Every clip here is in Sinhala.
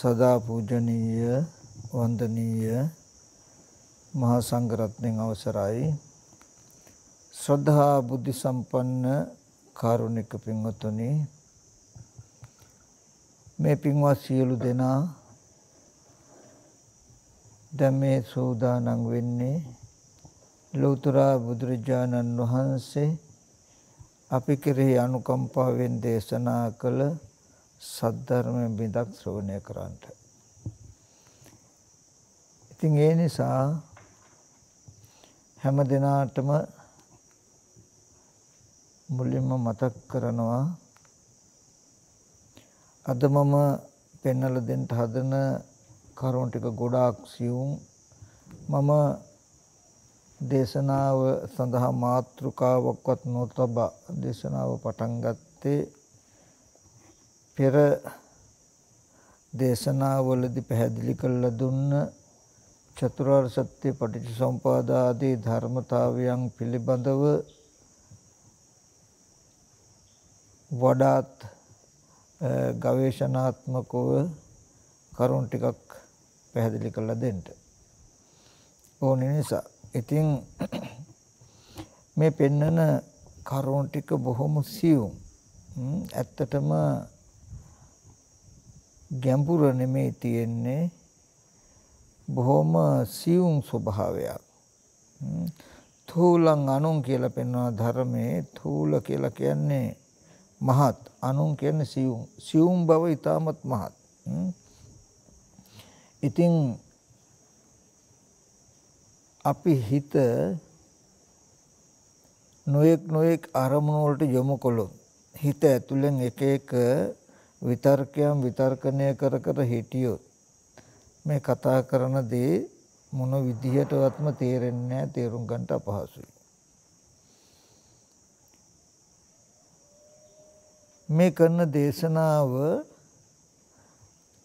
සදා පූජනීය වන්දනීය මහා සංඝරත්නයන් අවසරයි ශ්‍රද්ධා බුද්ධ සම්පන්න කාරුණික පින්වතුනි මේ පින්වත් සියලු දෙනා දැන් මේ සෝදානම් වෙන්නේ ලෞතර බුදුරජාණන් වහන්සේ අපි කෙරෙහි අනුකම්පාවෙන් දේශනා කළ සද්ධර්මයෙන් බිඳක් ශ්‍රවණය කරන්නට. ඉතින් ඒ නිසා හැම දිනාටම මුලින්ම මතක් කරනවා අද මම පෙන්වලා දෙන්න හදන කරුණු ටික ගොඩාක් සියුම් මම දේශනාව සඳහා මාතෘකාවක්වත් නොතබා දේශනාව පටන් ගත්තේ පෙර දේශනාවලදී පැහැදිලි කරලා දුන්න චතුරාර්ය සත්‍ය පටිච්චසමුපාද ආදී ධර්මතාවයන් පිළිබඳව වඩාත් ගවේෂණාත්මකව කරුණු ටිකක් පැහැදිලි කරලා දෙන්න ඕන නිසා ඉතින් මේ පෙන්නන කරුණු ටික බොහොම සියුම් ඇත්තටම ගැඹුර නෙමේ තියෙන්නේ බොහොම සියුම් ස්වභාවයක්. තූලං අනුන් කියලා පෙන්වන ධර්මයේ තූල කියලා කියන්නේ මහත් අනුන් කියන්නේ සියුම් සියුම් බව ඊටමත් මහත්. ඉතින් අපි හිත නොයෙක් නොයෙක් අරමුණු වලට යොමු කළොත් හිත ඇතුලෙන් එක එක විතර්කයන් විතර්කණය කර කර හිටියොත් මේ කතා කරන දේ මොන විදිහටවත්ම තේරෙන්නේ නැහැ තේරුම් ගන්නට අපහසුයි. මේ කරන දේශනාව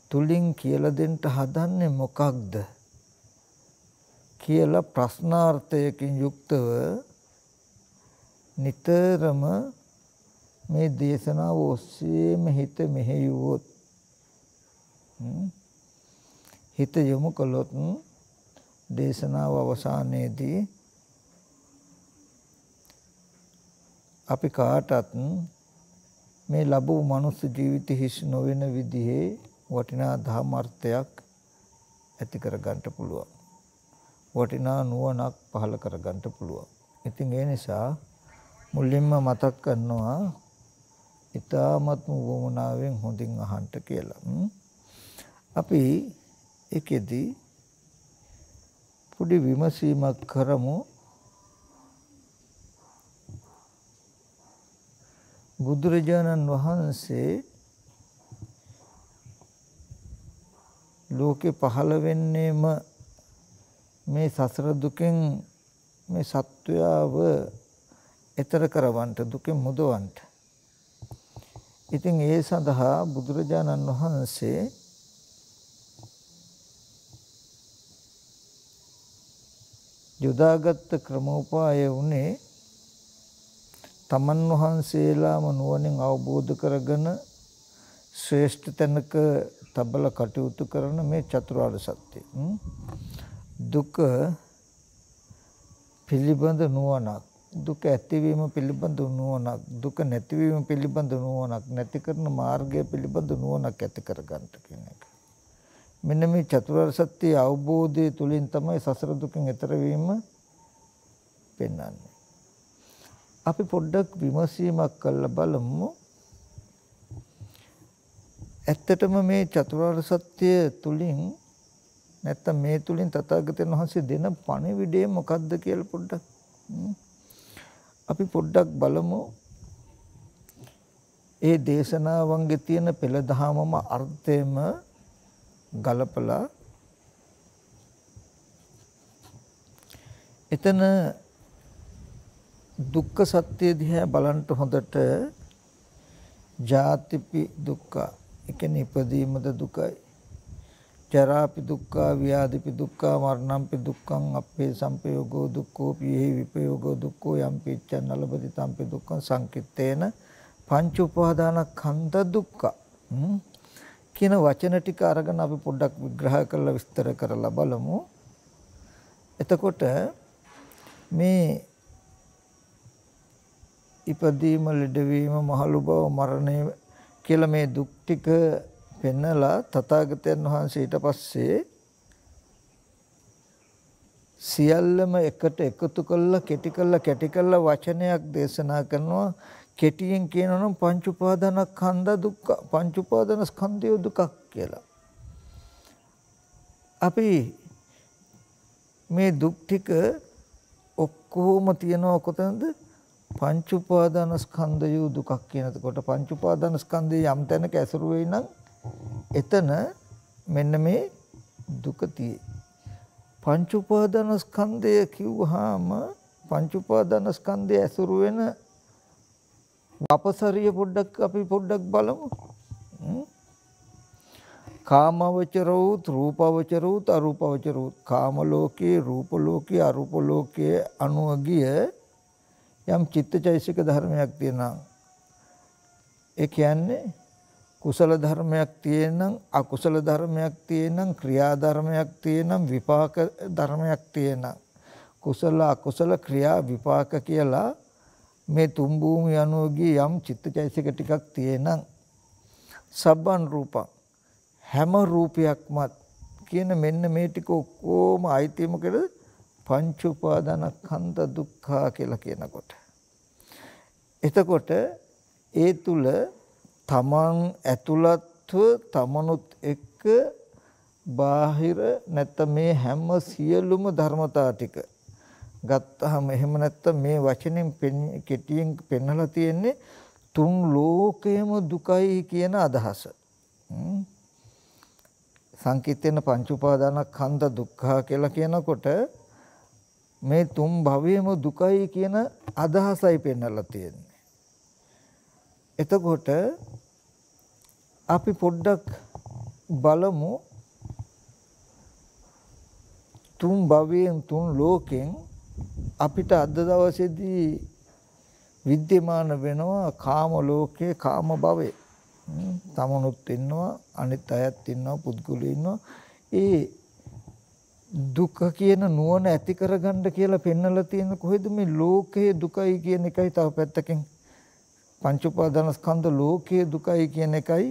තුලින් කියලා දෙන්න හදන්නේ මොකක්ද කියලා ප්‍රශ්නාර්ථයකින් යුක්තව නිතරම මේ දේශනාව ඔස්සේම හිත මෙහෙයුවොත් හිත යොමු කළොත් දේශනාව අවසානයේදී අපි කාටත් මේ ලැබූ මනුස්ස ජීවිත හිස් නොවන විදිහේ වටිනා ධර්මාර්ථයක් ඇති කරගන්න පුළුවන්. වටිනා නුවණක් පහළ කරගන්න පුළුවන්. ඉතින් ඒ නිසා මුලින්ම මතක් කරනවා ඊ타මත්ම වමනාවෙන් හොඳින් අහන්න කියලා. අපි ඒකෙදි පොඩි විමසීමක් කරමු. බුදුරජාණන් වහන්සේ ලෝකේ පහළ වෙන්නේම මේ සසර දුකෙන් මේ සත්වයාව එතර කරවන්න දුකෙන් මුදවන්න ඉතින් ඒ සඳහා බුදුරජාණන් වහන්සේ යොදාගත් ක්‍රමෝපාය උනේ තමන් වහන්සේලාම නුවණින් අවබෝධ කරගෙන ශ්‍රේෂ්ඨ තැනක තබල කටයුතු කරන මේ චතුරාර්ය සත්‍ය දුක පිළිබඳ නුවණක් දුක ඇතිවීම පිළිබඳ නුවණක් දුක නැතිවීම පිළිබඳ නුවණක් නැති කරන මාර්ගය පිළිබඳ නුවණක් ඇති කර ගන්නට කියන එක. මෙන්න මේ චතුරාර්ය සත්‍ය අවබෝධය තුලින් තමයි සසර දුකෙන් එතර වීම පෙන්වන්නේ. අපි පොඩ්ඩක් විමසීමක් කරලා බලමු. ඇත්තටම මේ චතුරාර්ය සත්‍ය තුලින් නැත්තම් මේ තුලින් තථාගතයන් වහන්සේ දෙන පණිවිඩය මොකක්ද කියලා පොඩ්ඩක් අපි පොඩ්ඩක් බලමු ඒ දේශනාවන්ගේ තියෙන පෙළ දහමම අර්ථයම ගලපලා එතන දුක්ඛ සත්‍ය දිහා බලන්න හොඳට ජාතිපි දුක්ඛ ඒ කියන්නේ ඉපදීමද දුකයි ජරාපි දුක්ඛා ව්‍යාධිපි දුක්ඛා මරණම්පි දුක්ඛං අපේ සම්පයෝගෝ දුක්ඛෝ පිහි විපයෝගෝ දුක්ඛෝ යම්පිච්ඡන් නලබති තම්පි දුක්ඛං සංකිට්ඨේන පංච උපාදානස්කන්ධ දුක්ඛ කියන වචන ටික අරගෙන අපි පොඩ්ඩක් විග්‍රහ කරලා විස්තර කරලා බලමු එතකොට මේ ඉපදීම ලෙඩවීම මහලු බව මරණය කියලා මේ දුක් ටික පෙන්නලා තථාගතයන් වහන්සේ ඊට පස්සේ සියල්ලම එකට එකතු කළා කැටි කළා කැටි කළා වචනයක් දේශනා කරනවා කෙටියෙන් කියනවා නම් පංච උපාදානස්කන්ධ දුක්ඛ පංච උපාදානස්කන්ධය දුකක් කියලා. අපි මේ දුක් ටික ඔක්කොම තියනවා කොතනද? පංච උපාදානස්කන්ධය දුකක් කියනකොට පංච උපාදානස්කන්ධය යම් තැනක ඇසුරු වෙයි නම් එතන මෙන්න මේ දුක තියෙයි පංච උපාදාන ස්කන්ධය කිව්වහම පංච උපාදාන ස්කන්ධය ඇසුරු වෙන අපසරිය පොඩ්ඩක් අපි පොඩ්ඩක් බලමු කාමවචරෝ රූපවචරෝ අරූපවචරෝ කාම ලෝකේ රූප ලෝකේ අරූප ලෝකේ අනුව ගිය යම් චිත්තචෛසික ධර්මයක් තියෙනවා ඒ කියන්නේ කුසල ධර්මයක් තියෙනම් අකුසල ධර්මයක් තියෙනම් ක්‍රියා ධර්මයක් තියෙනම් විපාක ධර්මයක් තියෙනම් කුසල අකුසල ක්‍රියා විපාක කියලා මේ තුන් භූමිය අනුවගේ යම් චිත්තචෛසික ටිකක් තියෙනම් සබ්බන් රූපං හැම රූපයක්මත් කියන මෙන්න මේ ටික ඔක්කොම අයිතිමකද පංච උපාදානස්කන්ධ දුක්ඛ කියලා කියනකොට එතකොට ඒ තුල තමන් ඇතුළත්ව තමනුත් එක්ක බාහිර නැත්නම් මේ හැම සියලුම ධර්මතා ටික ගත්තාම එහෙම නැත්නම් මේ වචනෙන් කෙටියෙන් පෙන්වලා තියෙන්නේ තුන් ලෝකයේම දුකයි කියන අදහස. සංකීර්තන පංච උපාදානස්කන්ධ දුක්ඛ කියලා කියනකොට මේ තුන් භවයේම දුකයි කියන අදහසයි පෙන්වලා තියෙන්නේ. එතකොට අපි පොඩ්ඩක් බලමු තුන් භවයෙන් තුන් ලෝකෙන් අපිට අද දවසේදී විද්‍යමාන වෙනවා කාම ලෝකේ කාම භවේ. තමනුත් ඉන්නවා අනිත් අයත් ඉන්නවා පුද්ගලයෝ ඉන්නවා. ඒ දුක කියන නුවණ ඇති කරගන්න කියලා පෙන්වලා තියෙන කොහෙද මේ ලෝකයේ දුකයි කියන එකයි තව පැත්තකින් පංච උපාදානස්කන්ධ ලෝකයේ දුකයි කියන එකයි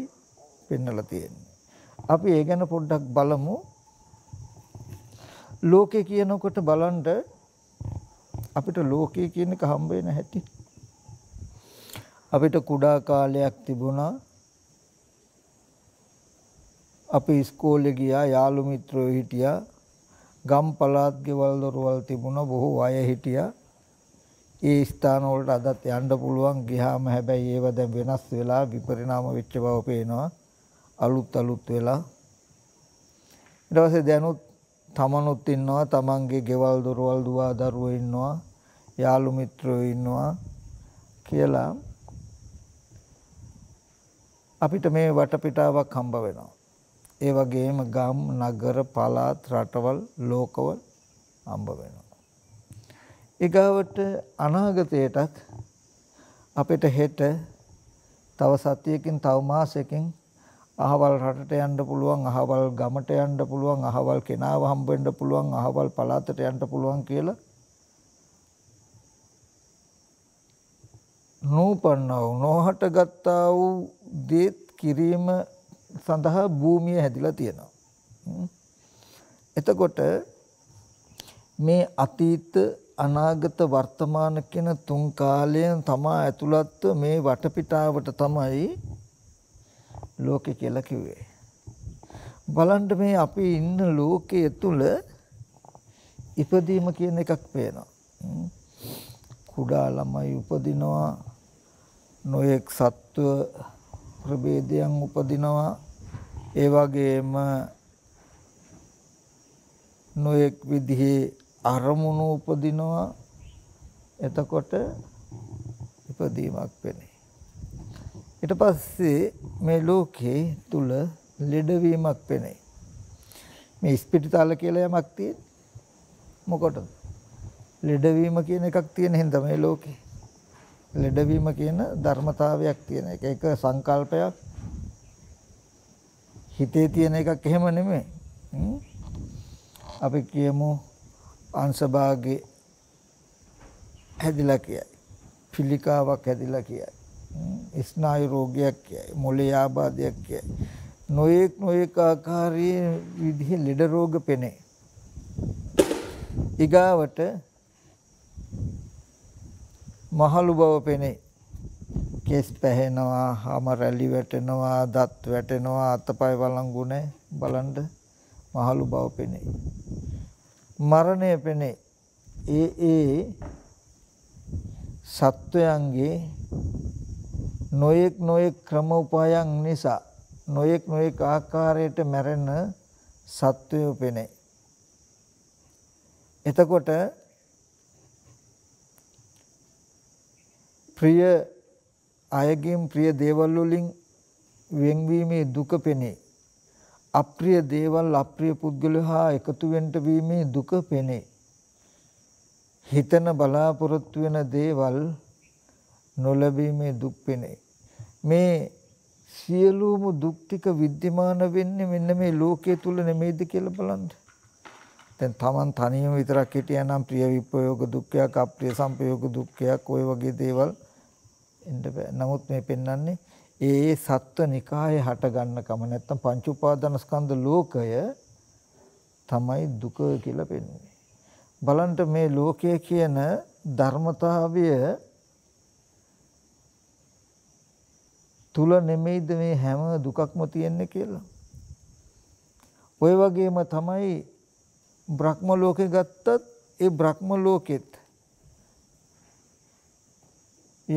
පෙන්වලා තියෙන්නේ. අපි ඒ ගැන පොඩ්ඩක් බලමු. ලෝකේ කියනකොට බලන්න අපිට ලෝකේ කියන එක හම්බ වෙන හැටි. අපිට කුඩා කාලයක් තිබුණා අපි ඉස්කෝලේ ගියා යාළු මිත්‍රයෝ හිටියා ගම් පළාත් ගෙවල් දොරවල් තිබුණා බොහෝ අය හිටියා ඒ ස්ථාන වලට අදත් යන්න පුළුවන් ගියාම හැබැයි ඒව දැන් වෙනස් වෙලා විපරිණාම වෙච්ච බව පේනවා අලුත් අලුත් වෙලා ඊට පස්සේ දැනුත් තමනුත් ඉන්නවා තමන්ගේ ගෙවල් දොරවල් දුවා දරුවෝ ඉන්නවා යාළු මිත්‍රයෝ ඉන්නවා කියලා අපිට මේ වටපිටාවක් හම්බ වෙනවා ඒ වගේම ගම් නගර පළාත් රටවල් ලෝකවල හම්බ වෙනවා ඊගාවට අනාගතයටත් අපිට හෙට තව සතියකින් තව මාසයකින් අහවල් රටට යන්න පුළුවන් අහවල් ගමට යන්න පුළුවන් අහවල් කෙනාව හම්බ වෙන්න පුළුවන් අහවල් පළාතට යන්න පුළුවන් කියලා නූපන්නව නොහට ගත්තා වූ දේත් කිරීම සඳහා භූමිය හැදිලා තියෙනවා එතකොට මේ අතීත අනාගත වර්තමාන කියන තුන් කාලයෙන් තමා ඇතුළත් මේ වටපිටාවට තමයි ලෝකය කියලා කිව්වේ. බලන්න මේ අපි ඉන්න ලෝකයේ තුල ඉපදීම කියන එකක් පේනවා. කුඩා ළමයි උපදිනවා නොයෙක් සත්ව ප්‍රභේදයන් උපදිනවා ඒ වගේම නොයෙක් විදිහේ අරමුණු උපදිනවා එතකොට ඉපදීමක් වෙන්නේ ඊට පස්සේ මේ ලෝකේ තුල ලෙඩවීමක් වෙන්නේ මේ ස්පිරිතාල කියලා යමක් තියෙන මොකටද ලෙඩවීම කියන එකක් තියෙන හින්දා මේ ලෝකේ ලෙඩවීම කියන ධර්මතාවයක් තියෙන එක. ඒක සංකල්පයක්. හිතේ තියෙන එකක් එහෙම නෙමෙයි. අපි කියමු අංශභාගේ හැදිලා කියයි. පිළිකාවක් හැදිලා කියයි. ස්නායු රෝගයක් කියයි. මොළේ ආබාධයක් කියයි. නොඑක් නොඑක ආකාරයේ විදිහ ලෙඩ රෝග පෙනේ. ඊගාවට මහලු බව පෙනේ. කෙස් පැහෙනවා, හම රැලි වැටෙනවා, දත් වැටෙනවා, අතපය වළංගු නැහැ. බලන්න මහලු බව පෙනේ. මරණය පෙනේ. ඒ ඒ සත්වයන්ගේ නොයෙක් නොයෙක් ක්‍රම උපායන් නිසා නොයෙක් නොයෙක් ආකාරයට මැරෙන සත්වයෝ පෙනේ. එතකොට ප්‍රිය අයගෙන් ප්‍රිය දේවල් වලින් වෙන්වීමේ දුක පෙනේ. අප්‍රිය දේවල් අප්‍රිය පුද්ගලයෝ හා එකතු වෙන්න වීමේ දුක පෙනේ. හිතන බලාපොරොත්තු වෙන දේවල් නොලැබීමේ දුක් පෙනේ. මේ සියලුම දුක් ටික विद्यमान වෙන්නේ මෙන්න මේ ලෝකයේ තුල නෙමෙයිද කියලා බලන්න. දැන් Taman තනියම විතරක් හිටියනම් ප්‍රිය විපයෝග දුක්ඛයක් අප්‍රිය සංපයෝග දුක්ඛයක් ওই වගේ දේවල් එන්න බෑ. නමුත් මේ පෙන්වන්නේ ඒ සත්ව නිකායේ හට ගන්නකම නැත්තම් පංච උපාදානස්කන්ධ ලෝකය තමයි දුක කියලා පෙන්වන්නේ. බලන්න මේ ලෝකය කියන ධර්මතාවය තුල නෙමෙයිද මේ හැම දුකක්ම තියෙන්නේ කියලා. ওই වගේම තමයි බ්‍රහ්ම ලෝකේ ගත්තත් ඒ බ්‍රහ්ම ලෝකෙත්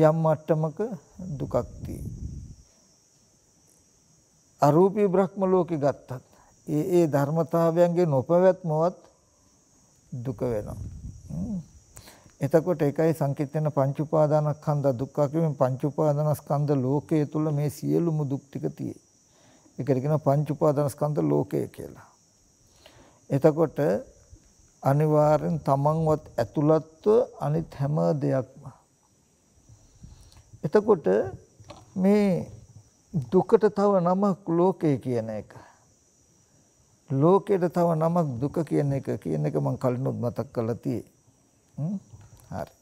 යම් මට්ටමක දුකක් තියෙනවා. අරූපී බ්‍රහ්ම ලෝකෙ ගත්තත් ඒ ඒ ධර්මතාවයන්ගේ නොපවැත්මවත් දුක වෙනවා. එතකොට ඒකයි සංකීර්ණ පංච උපාදානස්කන්ධ දුක්ඛ කියමින් පංච උපාදානස්කන්ධ ලෝකයේ තුල මේ සියලුම දුක් ටික තියෙයි. ඒකට කියනවා පංච උපාදානස්කන්ධ ලෝකය කියලා. එතකොට අනිවාර්යෙන් තමන්වත් ඇතුළත්ව අනිත් හැම දෙයක්ම එතකොට මේ දුකට තව නමක් ලෝකය කියන එක. ලෝකයට තව නමක් දුක කියන එක කියන එක මම කලිනුත් මතක් කරලා තියේ. හරි.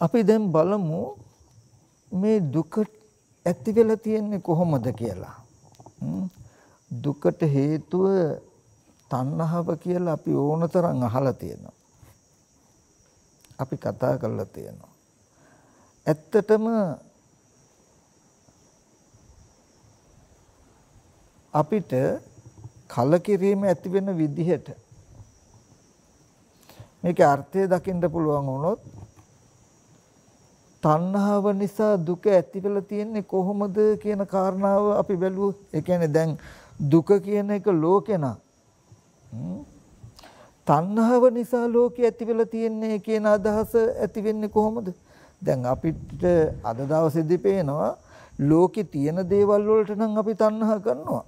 අපි දැන් බලමු මේ දුක ඇති වෙලා තියෙන්නේ කොහොමද කියලා. දුකට හේතුව තණ්හාව කියලා අපි ඕන තරම් අහලා තියෙනවා. අපි කතා කරලා තියෙනවා. ඇත්තටම අපිට කලකිරීම ඇති වෙන විදිහට මේකේ අර්ථය දකින්න පුළුවන් වුණොත් තණ්හාව නිසා දුක ඇති වෙලා තියෙන්නේ කොහොමද කියන කාරණාව අපි බැලුවොත් ඒ කියන්නේ දැන් දුක කියන එක ලෝකේනා තණ්හාව නිසා ලෝකේ ඇති වෙලා තියෙන්නේ කියන අදහස ඇති වෙන්නේ කොහොමද දැන් අපිට අද දවසේදී පේනවා ලෝකේ තියෙන දේවල් වලට නම් අපි තණ්හා කරනවා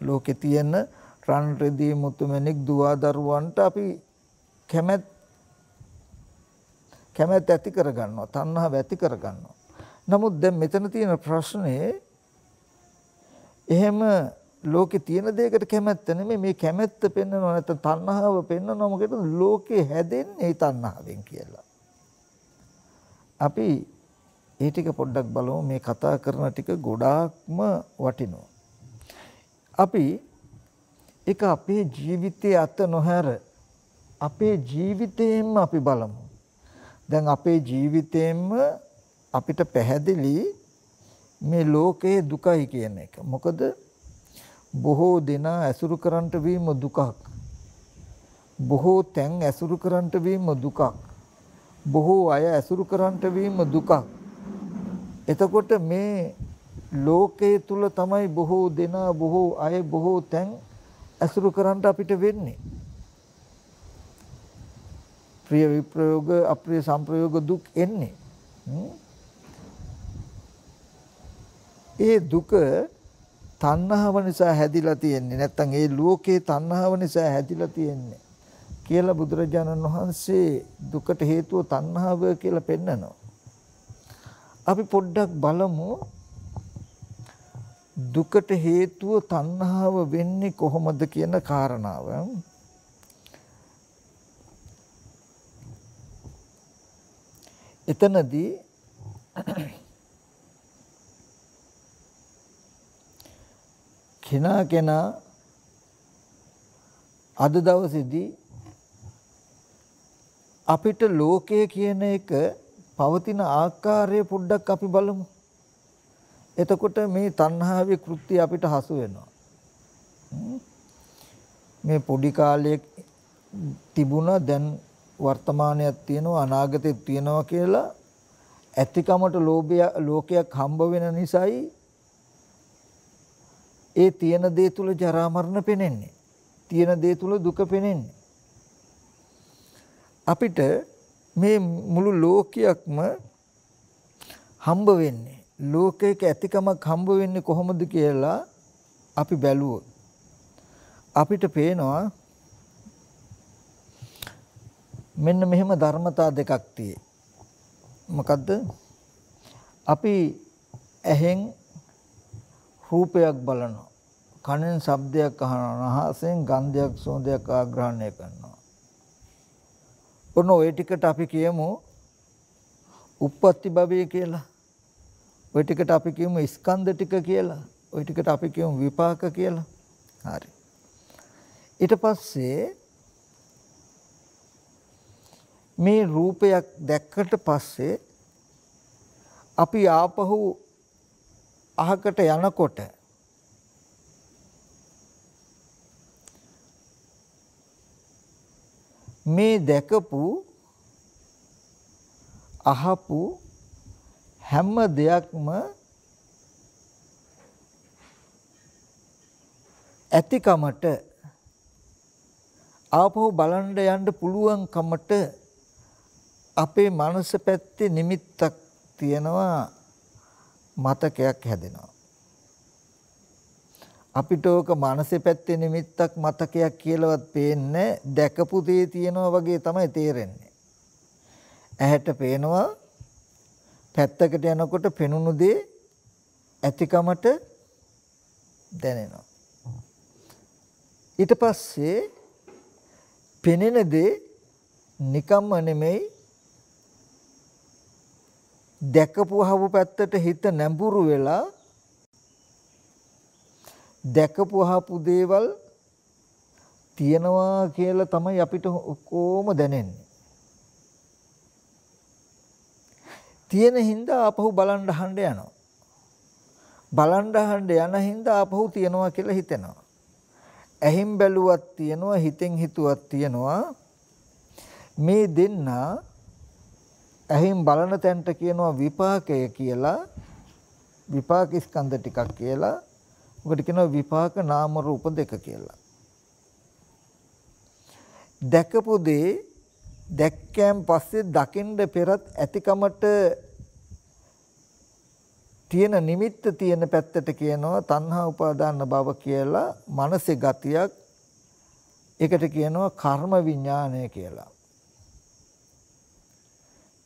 ලෝකේ තියෙන රන් රෙදි මුතුමැණික් දුවා දරුවන්ට අපි කැමැත් කැමැත් ඇති කරගන්නවා තණ්හාව ඇති කරගන්නවා. නමුත් දැන් මෙතන තියෙන ප්‍රශ්නේ එහෙම ලෝකේ තියෙන දෙයකට කැමැත්ත නෙමෙයි මේ කැමැත්ත පෙන්වනවා නැත්නම් තණ්හාව පෙන්වනවා මොකද ලෝකේ හැදෙන්නේ තණ්හාවෙන් කියලා. අපි ඒ ටික පොඩ්ඩක් බලමු මේ කතා කරන ටික ගොඩාක්ම වටිනවා. අපි ඒක අපේ ජීවිතයේ අත නොහැර අපේ ජීවිතයෙන්ම අපි බලමු. දැන් අපේ ජීවිතයෙන්ම අපිට පැහැදිලි මේ ලෝකයේ දුකයි කියන එක. මොකද බොහෝ දෙනා ඇසුරු කරන්ට වීම දුකක්. බොහෝ තැන් ඇසුරු කරන්ට වීම දුකක්. බොහෝ අය ඇසුරු කරන්ට වීම දුකක්. එතකොට මේ ලෝකයේ තුල තමයි බොහෝ දෙනා බොහෝ අය බොහෝ තැන් ඇසුරු කරන්න අපිට වෙන්නේ. ප්‍රිය විප්‍රයෝග අප්‍රිය සංප්‍රයෝග දුක් එන්නේ. ඒ දුක තණ්හාව නිසා හැදිලා තියෙන්නේ නැත්නම් ඒ ලෝකේ තණ්හාව නිසා හැදිලා තියෙන්නේ කියලා බුදුරජාණන් වහන්සේ දුකට හේතුව තණ්හාව කියලා පෙන්නනවා. අපි පොඩ්ඩක් බලමු දුකට හේතුව තණ්හාව වෙන්නේ කොහොමද කියන කාරණාව එතනදී කෙනා කෙනා අද දවසේදී අපිට ලෝකය කියන එක පවතින ආකාරය පොඩ්ඩක් අපි බලමු. එතකොට මේ තණ්හාවේ කෘත්‍ය අපිට හසු වෙනවා. මේ පොඩි කාලයේ තිබුණා දැන් වර්තමානයක් තියෙනවා අනාගතයක් තියෙනවා කියලා ඇතිකමට ලෝභය ලෝකයක් හම්බ වෙන නිසායි ඒ තියෙන දේ තුල ජරා මරණ පෙනෙන්නේ. තියෙන දේ තුල දුක පෙනෙන්නේ. අපිට මේ මුළු ලෝකයක්ම හම්බ වෙන්නේ ලෝකයක ඇතිකමක් හම්බ වෙන්නේ කොහොමද කියලා අපි බැලුවොත් අපිට පේනවා මෙන්න මෙහෙම ධර්මතා දෙකක් තියෙයි. මොකද්ද? අපි ඇහෙන් රූපයක් බලනවා. කනෙන් ශබ්දයක් අහනවා. නහසෙන් ගන්ධයක් සුවඳයක් ආග්‍රහණය කරනවා. ඔන්න ওই ටිකට අපි කියමු උප්පත්ති භවය කියලා. ওই ටිකට අපි කියමු ස්කන්ධ ටික කියලා. ওই ටිකට අපි කියමු විපාක කියලා. හරි. ඊට පස්සේ මේ රූපයක් දැක්කට පස්සේ අපි ආපහු අහකට යනකොට මේ දැකපු අහපු හැම දෙයක්ම ඇතිකමට ආපහු බලන්න යන්න පුළුවන්කමට අපේ මනස පැත්තේ නිමිත්තක් තියෙනවා මතකයක් හැදෙනවා අපිට ඕක මනසේ පැත්තේ නිමිත්තක් මතකයක් කියලාවත් පේන්නේ දැකපු දේ තියෙනවා වගේ තමයි තේරෙන්නේ ඇහැට පේනවා පැත්තකට යනකොට පෙනුණු දේ ඇතිකමට දැනෙනවා. ඊට පස්සේ පෙනෙන දේ නිකම්ම නෙමෙයි දැකපු හවු පැත්තට හිත නැඹුරු වෙලා දැකපු හපු දේවල් තියනවා කියලා තමයි අපිට කොහොම දැනෙන්නේ. තියෙන හින්දා ආපහු බලන් අහන්න යනවා. බලන් අහන්න යන හින්දා ආපහු තියනවා කියලා හිතෙනවා. ඇහින් බැලුවත් තියනවා හිතෙන් හිතුවත් තියනවා මේ දෙන්න ඇහින් බලන තැන්ට කියනවා විපාකය කියලා විපාක ස්කන්ධ ටිකක් කියලා උකට කියනවා විපාක නාම රූප දෙක කියලා. දැකපු දේ දැක්කෑම් පස්සේ දකින්ඩ පෙරත් ඇතිකමට තියෙන නිමිත්ත තියෙන පැත්තට කියනවා තණ්හා උපාදාන භව කියලා මනසේ ගතියක් ඒකට කියනවා කර්ම විඥානය කියලා.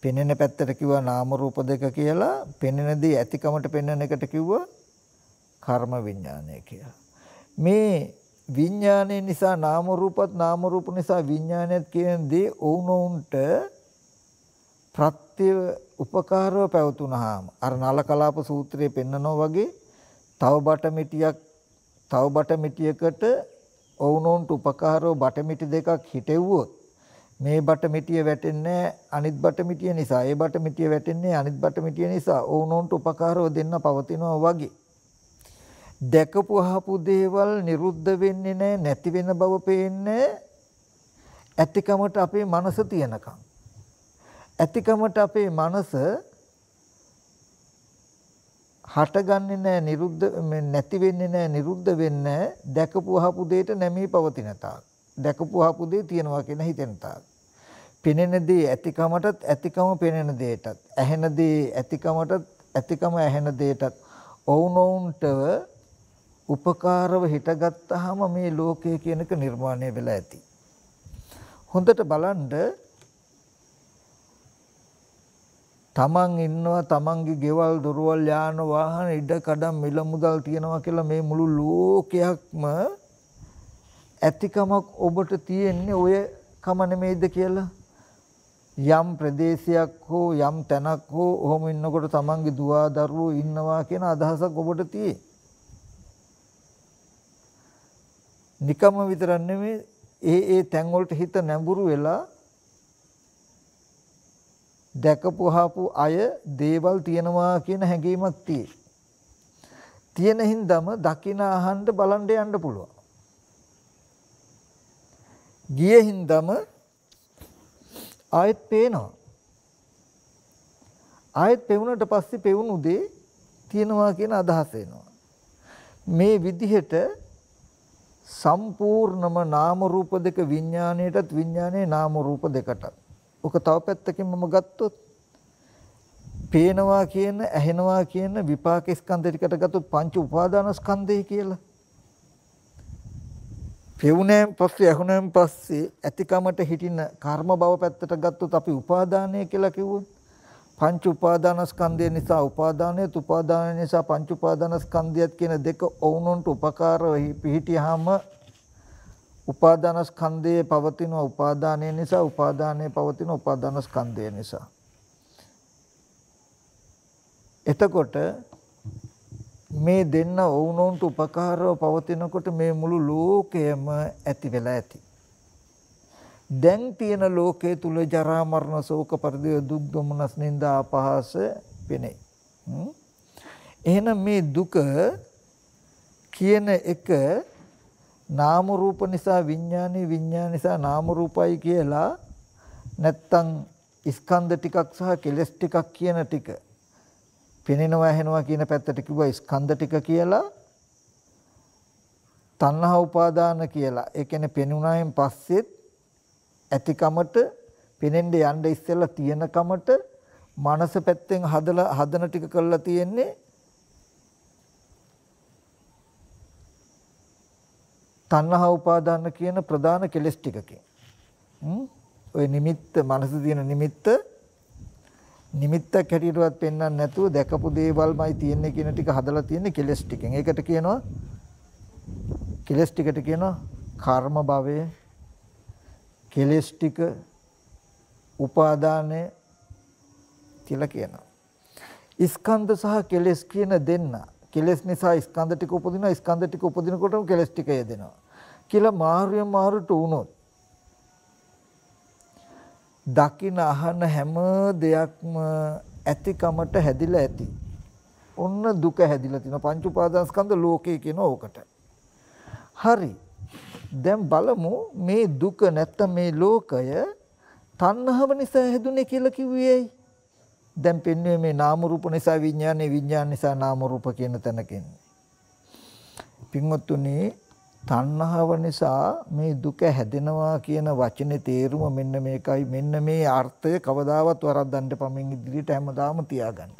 පෙනෙන පැත්තට කිව්වා නාම රූප දෙක කියලා පෙනෙන දේ ඇතිකමට පෙනෙන එකට කිව්වා කර්ම විඥානය කියලා. මේ විඥානය නිසා නාම රූපත් නාම රූප නිසා විඥානයත් කියන දේ ඔවුනොවුන්ට ප්‍රත්‍ය උපකාරව පැවතුනහම අර නලකලාප සූත්‍රයේ පෙන්නනෝ වගේ තව බටමිටියක් තව බටමිටියකට ඔවුනොවුන්ට උපකාරව බටමිටි දෙකක් හිටෙව්වොත් මේ බටමිටිය වැටෙන්නේ අනිත් බටමිටිය නිසා ඒ බටමිටිය වැටෙන්නේ අනිත් බටමිටිය නිසා ඔවුනොවුන්ට උපකාරව දෙන්න පවතිනවා වගේ දැකපු අහපු දේවල් නිරුද්ධ වෙන්නේ නැහැ නැති වෙන බව පේන්නේ ඇතිකමට අපේ මනස තියනකම් ඇතිකමට අපේ මනස හටගන්නේ නැහැ නිරුද්ධ නැති වෙන්නේ නැහැ නිරුද්ධ වෙන්නේ දැකපු අහපු දෙයට නැමී පවතින තාක් දැකපු අහපු දේ තියනවා කියන හිතෙන තාක් පෙනෙන දේ ඇතිකමටත් ඇතිකම පෙනෙන දෙයටත් ඇහෙන දේ ඇතිකමටත් ඇතිකම ඇහෙන දෙයටත් ඔවුනොවුන්ටව උපකාරව හිටගත්තාම මේ ලෝකය කියන එක නිර්මාණය වෙලා ඇති. හොඳට බලන්න තමන් ඉන්නවා තමන්ගේ ගෙවල් දොරවල් යාන වාහන ඉඩ කඩම් මිල මුදල් තියනවා කියලා මේ මුළු ලෝකයක්ම ඇතිකමක් ඔබට තියෙන්නේ ඔය කම නෙමෙයිද කියලා යම් ප්‍රදේශයක් හෝ යම් තැනක් හෝ ඔහොම ඉන්නකොට තමන්ගේ දුවා දරුවෝ ඉන්නවා කියන අදහසක් ඔබට තියෙන්නේ නිකම්ම විතරක් නෙමෙයි ඒ ඒ තැන් වලට හිත නැඹුරු වෙලා දැකපු හාපු අය දේවල් තියනවා කියන හැඟීමක් තියෙයි. තියෙන හින්දාම දකින අහන්න බලන්න යන්න පුළුවන්. ගිය හින්දාම ආයෙත් පේනවා. ආයෙත් පෙවුනට පස්සේ පෙවුණු දේ තියෙනවා කියන අදහස එනවා. මේ විදිහට සම්පූර්ණම නාම රූප දෙක විඥාණයටත් විඥානයේ නාම රූප දෙකටත්. ඔක තව පැත්තකින් මම ගත්තොත් පේනවා කියන, ඇහෙනවා කියන විපාක ස්කන්ධ ටිකට ගත්තොත් පංච උපාදාන ස්කන්ධය කියලා. පෙවුනෑන් පස්සේ ඇහුනෑන් පස්සේ ඇතිකමට හිටින කර්ම භව පැත්තට ගත්තොත් අපි උපාදානය කියලා කිව්වොත් පංච උපාදානස්කන්ධය නිසා උපාදානයත් උපාදානය නිසා පංච උපාදානස්කන්ධයත් කියන දෙක ඔවුනොන්ට උපකාරව පිහිටියාම උපාදානස්කන්ධයේ පවතින උපාදානය නිසා උපාදානයේ පවතින උපාදානස්කන්ධය නිසා එතකොට මේ දෙන්න ඔවුනොන්ට උපකාරව පවතිනකොට මේ මුළු ලෝකයම ඇති වෙලා ඇති දැන් තියෙන ලෝකයේ තුල ජරා මරණ ශෝක පරිදේ දුක් දුමනස් නින්දා අපහාස වෙනේ. එහෙනම් මේ දුක කියන එක නාම රූප නිසා විඥානේ විඥාන නිසා නාම රූපයි කියලා නැත්තම් ස්කන්ධ ටිකක් සහ කෙලස් ටිකක් කියන ටික පෙනෙනවා ඇහෙනවා කියන පැත්තට කිව්වා ස්කන්ධ ටික කියලා තණ්හා උපාදාන කියලා. ඒ කියන්නේ පෙනුනායින් පස්සෙත් ඇතිකමට පෙනෙන්න යන්න ඉස්සෙල්ලා තියෙනකමට මනස පැත්තෙන් හදලා හදන ටික කරලා තියෙන්නේ තණ්හා උපාදාන කියන ප්‍රධාන කෙලෙස් ටිකකින්. ඔය නිමිත්ත මනස තියෙන නිමිත්ත නිමිත්තක් හැටියටවත් පෙන්වන්න නැතුව දැකපු දේවල්මයි තියෙන්නේ කියන ටික හදලා තියෙන්නේ කෙලස් ටිකෙන්. ඒකට කියනවා කෙලස් ටිකට කියනවා කර්ම භවය කෙලෙස් ටික උපාදානය කියලා කියනවා. ස්කන්ධ සහ කෙලෙස් කියන දෙන්න කෙලෙස් නිසා ස්කන්ධ ටික උපදිනවා ස්කන්ධ ටික උපදිනකොටම කෙලෙස් ටික යදෙනවා කියලා මාර්ය මාරුට වුණොත් දකින අහන හැම දෙයක්ම ඇතිකමට හැදිලා ඇති. ඔන්න දුක හැදිලා තියෙනවා පංච උපාදානස්කන්ධ ලෝකේ කියන ඕකට. හරි. දැන් බලමු මේ දුක නැත්තම් මේ ලෝකය තණ්හාව නිසා හැදුනේ කියලා කිව්වේ ඇයි? දැන් පෙන්වුවේ මේ නාම රූප නිසා විඥානේ විඥාන නිසා නාම රූප කියන තැනක ඉන්නේ. පින්වත්තුනි තණ්හාව නිසා මේ දුක හැදෙනවා කියන වචනේ තේරුම මෙන්න මේකයි. මෙන්න මේ අර්ථය කවදාවත් වරද්දන්න පමෙන් ඉදිරියට හැමදාම තියාගන්න.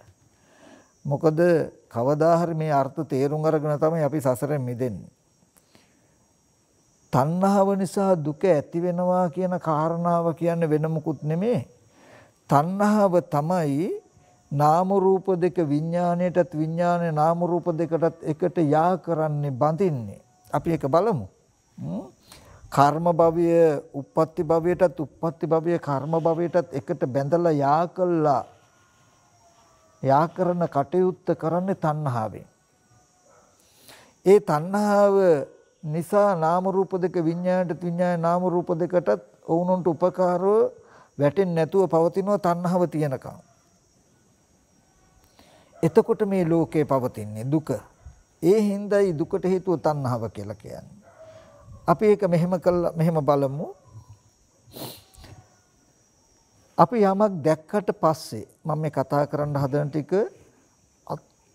මොකද කවදා හරි මේ අර්ථ තේරුම් අරගෙන තමයි අපි සසරෙන් මිදෙන්නේ. තණ්හාව නිසා දුක ඇති වෙනවා කියන කාරණාව කියන්නේ වෙන මොකුත් නෙමෙයි. තණ්හාව තමයි නාම රූප දෙක විඥාණයටත් විඥානේ නාම රූප දෙකටත් එකට යා කරන්නේ බඳින්නේ. අපි ඒක බලමු. කර්ම භවය, uppatti භවයටත්, uppatti භවය කර්ම භවයටත් එකට බැඳලා යා කළා. යා කරන කටයුත්ත කරන්නේ තණ්හාවෙන්. ඒ තණ්හාව නිසා නාම රූප දෙක විඥාණයට විඥාය නාම රූප දෙකටත් ඔවුනොන්ට උපකාරව වැටෙන්නේ නැතුව පවතිනවා තණ්හාව තියනකම්. එතකොට මේ ලෝකේ පවතින්නේ දුක. ඒ හින්දායි දුකට හේතුව තණ්හාව කියලා කියන්නේ. අපි ඒක මෙහෙම කළා මෙහෙම බලමු. අපි යමක් දැක්කට පස්සේ මම මේ කතා කරන්න හදන ටික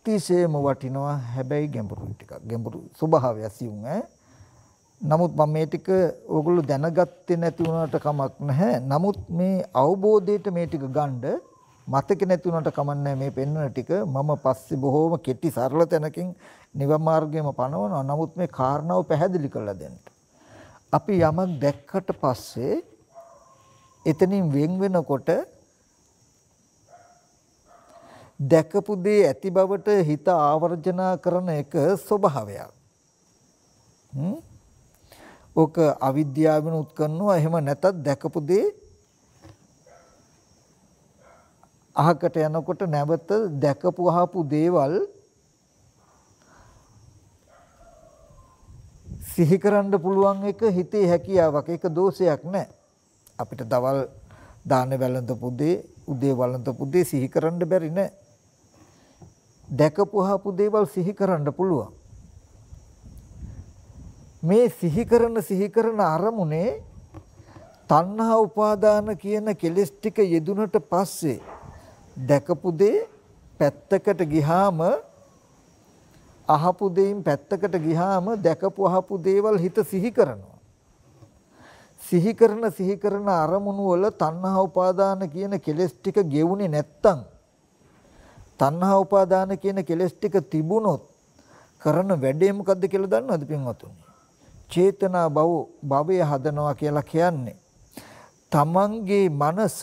අතිශයම වටිනවා හැබැයි ගැඹුරු ටිකක් ගැඹුරු ස්වභාවය සියුම් ඈ නමුත් මම මේ ටික ඕගොල්ලෝ දැනගත්තේ නැති වුණාට කමක් නැහැ නමුත් මේ අවබෝධයට මේ ටික ගන්න මතක නැති වුණාට කමක් නැහැ මේ පෙන්වන ටික මම පස්සේ බොහෝම කෙටි සරල තැනකින් නිවන් මාර්ගයම පනවනවා නමුත් මේ කාරණාව පැහැදිලි කරලා දෙන්න අපි යමක් දැක්කට පස්සේ එතනින් වෙන් වෙනකොට දැකපු දේ ඇති බවට හිත ආවර්ජනා කරන එක ස්වභාවයක්. ඕක අවිද්‍යාවෙන් උත්කන්නවා එහෙම නැතත් දැකපු දේ අහකට යනකොට නැවත දැකපු අහපු දේවල් සිහි කරන්න පුළුවන් එක හිතේ හැකියාවක් ඒක දෝෂයක් නැහැ අපිට දවල් දාන වැළඳපු දේ උදේ වළඳපු දේ සිහි කරන්න බැරි නෑ දැකපු හපු දේවල් සිහි කරන්න පුළුවන්. මේ සිහි කරන සිහි කරන අරමුණේ තණ්හා උපාදාන කියන කෙලෙස් ටික යෙදුනට පස්සේ දැකපු දේ පැත්තකට ගිහාම අහපු දෙයින් පැත්තකට ගිහාම දැකපු අහපු දේවල් හිත සිහි කරනවා. සිහි කරන සිහි කරන අරමුණු වල තණ්හා උපාදාන කියන කෙලෙස් ටික ගෙවුනේ නැත්තම් තණ්හා උපාදාන කියන කෙලෙස් ටික තිබුණොත් කරන වැඩේ මොකද්ද කියලා දන්නවද පින්වතුනි? චේතනා භව භවය හදනවා කියලා කියන්නේ තමන්ගේ මනස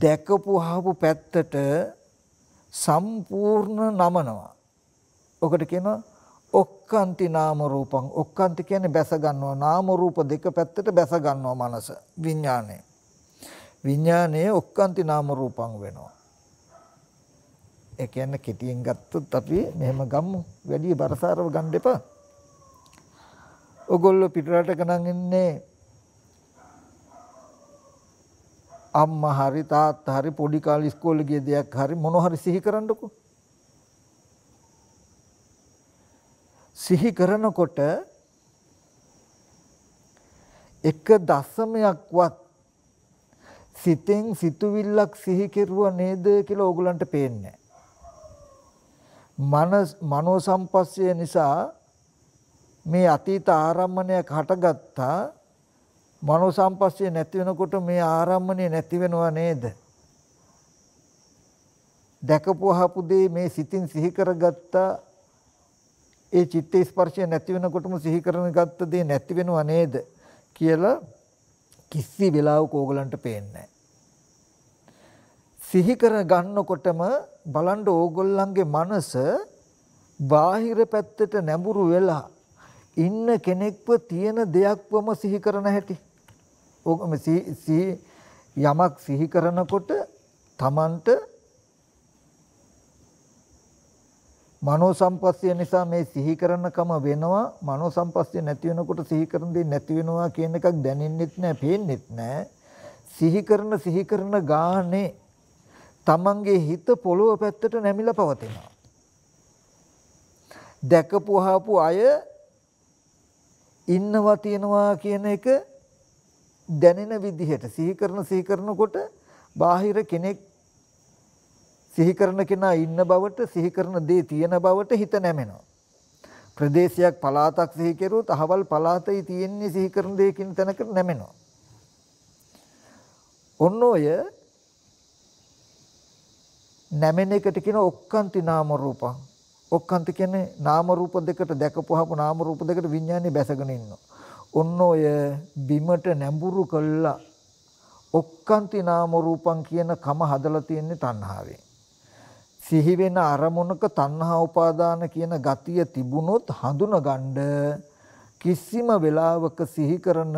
දැකපු ආපු පැත්තට සම්පූර්ණ නමනවා. ඔකට කියනවා ඔක්කාන්ති නාම රූපං ඔක්කාන්ති කියන්නේ බැස ගන්නවා නාම රූප දෙක පැත්තට බැස ගන්නවා මනස විඥානය විඥානය ඔක්කාන්ති නාම රූපං වෙනවා. ඒ කියන්නේ කෙටියෙන් ගත්තොත් අපි මෙහෙම ගමු. වැඩි බරසාරව ගන්න එපා. ඔගොල්ලෝ පිටරටක නම් ඉන්නේ අම්මා හරි තාත්තා හරි පොඩි කාලේ ඉස්කෝලේ ගිය දෙයක් හරි මොන හරි සිහි කරන්නකෝ. සිහි කරනකොට එක දශමයක්වත් සිතෙන් සිතුවිල්ලක් සිහි කෙරුවා නේද කියලා ඕගලන්ට පේන්නේ මනස් මනෝ සම්පස්සය නිසා මේ අතීත ආරම්මණයක් හටගත්තා මනෝ සම්පස්සය නැති වෙනකොට මේ ආරම්මණය නැති වෙනවා නේද දැකපුවහපු දේ මේ සිතින් සිහි කරගත්තා ඒ චිත්ත ස්පර්ශය නැති වෙනකොටම සිහි කරන ගත්ත දේ නැති වෙනව නේද කියලා කිසි වෙලාවක ඕගලන්ට පේන්නේ සිහි කර ගන්නකොටම බලන්න ඕගොල්ලන්ගේ මනස බාහිර පැත්තට නැඹුරු වෙලා ඉන්න කෙනෙක්ව තියෙන දෙයක්වම සිහි කරන හැටි. ඕකම යමක් සිහි කරනකොට තමන්ට මනෝ සම්පස්ය නිසා මේ සිහි කරනකම වෙනවා මනෝ සම්පස්ය නැති වෙනකොට සිහි කරන දේ නැති වෙනවා කියන එකක් දැනෙන්නෙත් නැහැ පේන්නෙත් නැහැ සිහි කරන සිහි කරන ගානේ තමන්ගේ හිත පොළොව පැත්තට නැමිලා පවතිනවා දැකපු අහපු අය ඉන්නවා තියනවා කියන එක දැනෙන විදිහට සිහි කරන සිහි කරනකොට බාහිර කෙනෙක් සිහි කරන කෙනා ඉන්න බවට සිහි කරන දේ තියෙන බවට හිත නැමෙනවා. ප්‍රදේශයක් පළාතක් සිහි කෙරුවොත් අහවල් පළාතේ තියෙන්නේ සිහි කරන දේ කියන තැනකට නැමෙනවා. ඔන්න ඔය නැමෙන එකට කියන ඔක්කාන්ති නාම රූපං. ඔක්කාන්ති කියන්නේ නාම රූප දෙකට දැකපුවාම නාම රූප දෙකට විඥානේ බැසගෙන ඉන්නවා. ඔන්න ඔය බිමට නැඹුරු කළා ඔක්කාන්ති නාම රූපං කියන කම හදලා තියෙන්නේ තණ්හාවෙන්. සිහි වෙන අරමුණක තණ්හා උපාදාන කියන ගතිය තිබුණොත් හඳුනගන්න කිසිම වෙලාවක සිහි කරන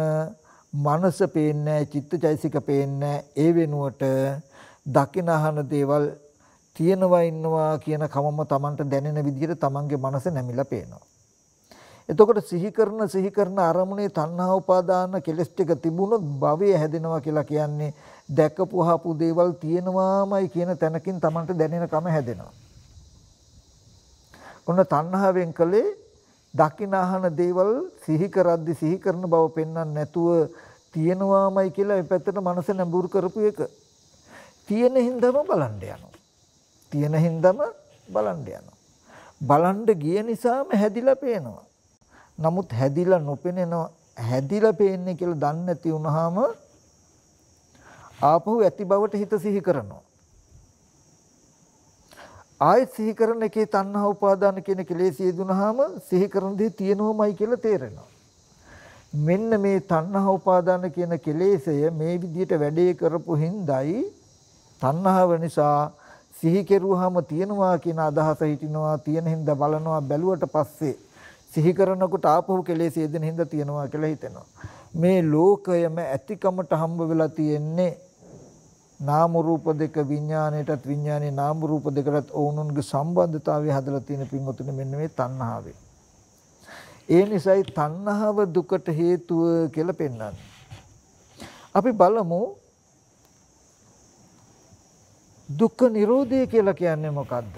මනස පේන්නේ චිත්තචෛසික පේන්නේ ඒ වෙනුවට දකිනහන දේවල් තියෙනවා ඉන්නවා කියන කමම Tamanට දැනෙන විදිහට Tamanගේ මනස නැමිලා පේනවා. එතකොට සිහි කරන සිහි කරන අරමුණේ තණ්හා උපාදාන කෙලස් ටික තිබුණොත් භවය හැදෙනවා කියලා කියන්නේ දැකපු අහපු දේවල් තියෙනවාමයි කියන තැනකින් Tamanට දැනෙන කම හැදෙනවා. ඔන්න තණ්හාවෙන් කලේ දකින අහන දේවල් සිහි කරද්දි සිහි කරන බව පෙන්වන්න නැතුව තියෙනවාමයි කියලා මේ පැත්තට මනස නැඹුරු කරපු එක. තියෙන හින්දාම බලන්න යනවා. තියෙන හින්දාම බලන්න යනවා. බලන්න ගිය නිසාම හැදිලා පේනවා. නමුත් හැදිලා නොපෙනෙනවා. හැදිලා පේන්නේ කියලා දන්නේ නැති වුනහම ආපහු ඇති බවට හිත සිහි කරනවා. ආයෙත් සිහි කරන එකේ තණ්හා උපාදාන කියන කෙලෙස් යෙදුනහම සිහි කරන දේ තියෙනවමයි කියලා තේරෙනවා. මෙන්න මේ තණ්හා උපාදාන කියන කෙලෙසය මේ විදිහට වැඩේ කරපු හිඳයි තණ්හාව නිසා සිහි කෙරුවාම තියෙනවා කියන අදහස හිටිනවා තියෙන හින්දා බලනවා බැලුවට පස්සේ සිහි කරනකොට ආපහු කෙලෙස් යෙදෙන හින්දා තියෙනවා කියලා හිතෙනවා. මේ ලෝකයම ඇතිකමට හම්බ වෙලා තියෙන්නේ නාම රූප දෙක විඥාණයටත් විඥානයේ නාම රූප දෙකටත් ඔවුනුන්ගේ සම්බන්ධතාවය හදලා තියෙන පින්වතුනි මෙන්න මේ තණ්හාවේ. ඒ නිසායි තණ්හාව දුකට හේතුව කියලා පෙන්වන්නේ. අපි බලමු දුක්ඛ නිරෝධය කියලා කියන්නේ මොකද්ද?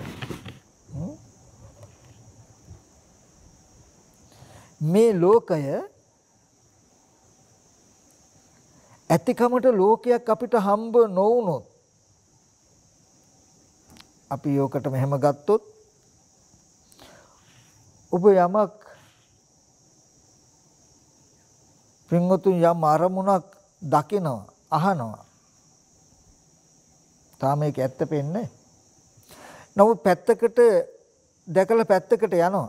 මේ ලෝකය ඇතිකමට ලෝකයක් අපිට හම්බ නොවුනොත් අපි යෝකට මෙහෙම ගත්තොත් ඔබ යමක් පින්වතුන් යම් අරමුණක් දකිනවා අහනවා තාම ඒක ඇත්ත පෙන්නේ නමුත් පැත්තකට දැකලා පැත්තකට යනවා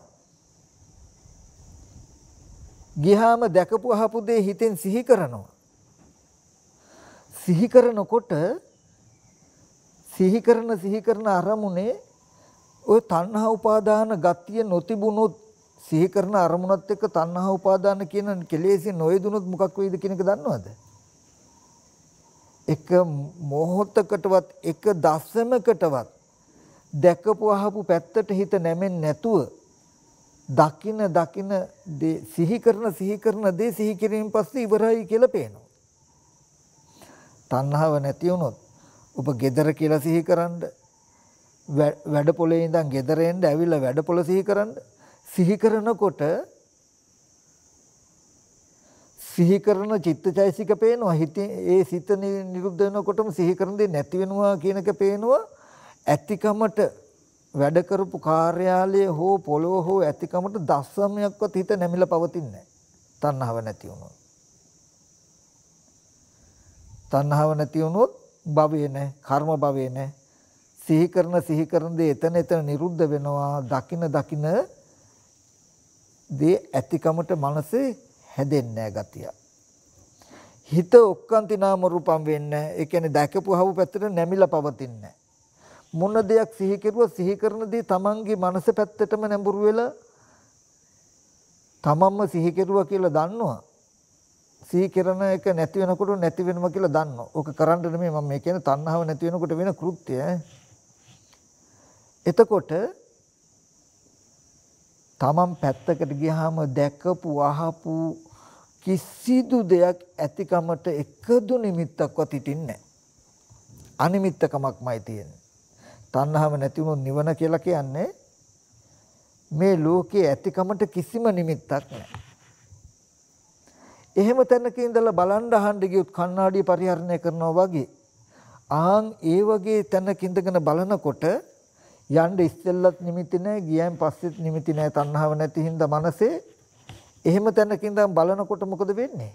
ගියාම දැකපු අහපු දේ හිතෙන් සිහි කරනවා සිහි කරනකොට සිහි කරන සිහි කරන අරමුණේ ওই තණ්හා උපාදාන ගතිය නොතිබුණොත් සිහි කරන අරමුණත් එක්ක තණ්හා උපාදාන කියන කෙලෙසි නොයදුනොත් මොකක් වෙයිද කියන එක දන්නවද? එක මොහොතකටවත් එක දසමකටවත් දැකපු අහපු පැත්තට හිත නැමෙන්නේ නැතුව දකින දකින සිහි කරන සිහි කරන දේ සිහි කිරීමෙන් පස්සේ ඉවරයි කියලා පේනවා. තණ්හාව නැති වුණොත් ඔබ gedara කියලා සිහි කරන්ඩ වැඩ පොලේ ඉඳන් gedara එන්න ඇවිල්ලා වැඩ පොල සිහි කරන්ඩ සිහි කරනකොට සිහි කරන චිත්තචෛසික පේනවා හිතේ ඒ සිත නිරුද්ධ වෙනකොටම සිහි කරන දේ නැති වෙනවා කියන එක පේනවා ඇතිකමට වැඩ කරපු කාර්යාලයේ හෝ පොළොව හෝ ඇතිකමට දස්සමයක්වත් හිත නැමිලා පවතින්නේ නැහැ තණ්හාව නැති වුණොත් තණ්හාව නැති වුණොත් භවය නැහැ, කර්ම භවය නැහැ. සිහි කරන සිහි කරන දේ එතන එතන නිරුද්ධ වෙනවා. දකින දකින දේ ඇතිකමට මනසේ හැදෙන්නේ ගතිය. හිත ඔක්කාන්ති නාම රූපම් වෙන්නේ. ඒ කියන්නේ දැකපුවහම පැත්තට නැමිලා පවතින්නේ. මොන දෙයක් සිහි කෙරුවා සිහි කරන දේ තමන්ගේ මනස පැත්තටම නැඹුරු වෙලා තමන්ම සිහි කෙරුවා කියලා දන්නවා. සිහි කරන එක නැති වෙනකොට නැති වෙනවා කියලා දන්නවා. ඕක කරන්න නෙමෙයි මම මේ කියන්නේ තණ්හාව නැති වෙනකොට වෙන කෘත්‍යය. එතකොට තමන් පැත්තකට ගියාම දැකපු අහපු කිසිදු දෙයක් ඇතිකමට එකදු නිමිත්තක්වත් හිටින්නේ නැහැ. අනිමිත්තකමක්මයි තියෙන්නේ. තණ්හාව නැති වුණොත් නිවන කියලා කියන්නේ මේ ලෝකයේ ඇතිකමට කිසිම නිමිත්තක් නැහැ. එහෙම තැනක ඉඳලා බලන් අහන්න ගියොත් කණ්ණාඩිය පරිහරණය කරනවා වගේ. ආන් ඒ වගේ තැනක ඉඳගෙන බලනකොට යන්න ඉස්සෙල්ලත් නිමිති නැහැ, ගියන් පස්සෙත් නිමිති නැහැ, තණ්හාව නැති හින්දා මනසේ එහෙම තැනක ඉඳන් බලනකොට මොකද වෙන්නේ?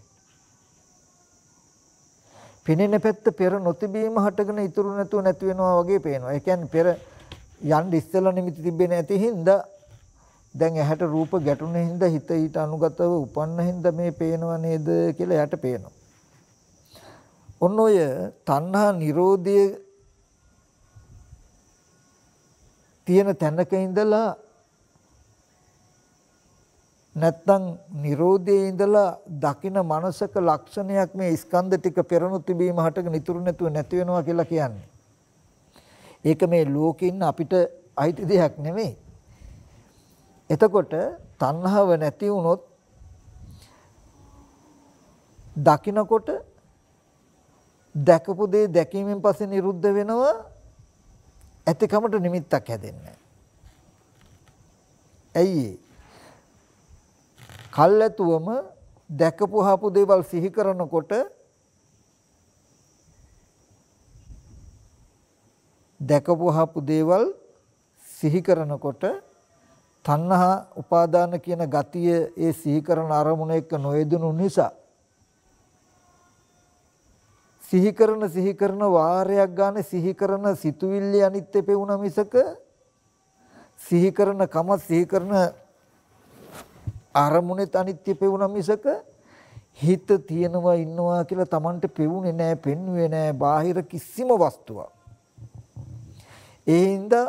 පෙනෙන පැත්ත පෙර නොතිබීම හටගෙන ඉතුරු නැතුව නැති වෙනවා වගේ පේනවා. ඒ කියන්නේ පෙර යන්න ඉස්සෙල්ලා නිමිති තිබෙන්නේ නැති හින්දා දැන් ඇහැට රූප ගැටුණ හින්දා හිත ඊට අනුගතව උපන්න හින්දා මේ පේනව නේද කියලා යට පේනවා. ඔන්න ඔය තණ්හා නිරෝධය තියෙන තැනක ඉඳලා නැත්තම් Nirodhe ඉඳලා දකින මනසක ලක්ෂණයක් මේ ස්කන්ධ ටික පෙරණු තිබීම හටගෙන ඉතුරු නැතුව නැති වෙනවා කියලා කියන්නේ. ඒක මේ ලෝකෙින් අපිට අයිති දෙයක් නෙමෙයි. එතකොට තණ්හාව නැති වුණොත් දකිනකොට දැකපු දේ දැකීමෙන් පස්සේ නිරුද්ධ වෙනවා ඇතිකමට නිමිත්තක් හැදෙන්නේ ඇයි කල්ැතුවම දැකපු හපු දේවල් සිහි කරනකොට දැකපු හපු දේවල් සිහි කරනකොට තණ්හා උපාදාන කියන ගතිය ඒ සිහි කරන අරමුණ එක්ක නොයදුණු නිසා සිහි කරන සිහි කරන වාරයක් ගන්න සිහි කරන සිතුවිල්ල අනිත් එපෙවුන මිසක සිහි කරන කම සිහි කරන අරමුණේ අනිත්‍ය පෙවුන මිසක හිත තියෙනවා ඉන්නවා කියලා Tamanට පෙවුනේ නෑ පෙන්වුවේ නෑ බාහිර කිසිම වස්තුවක් ඒ හින්දා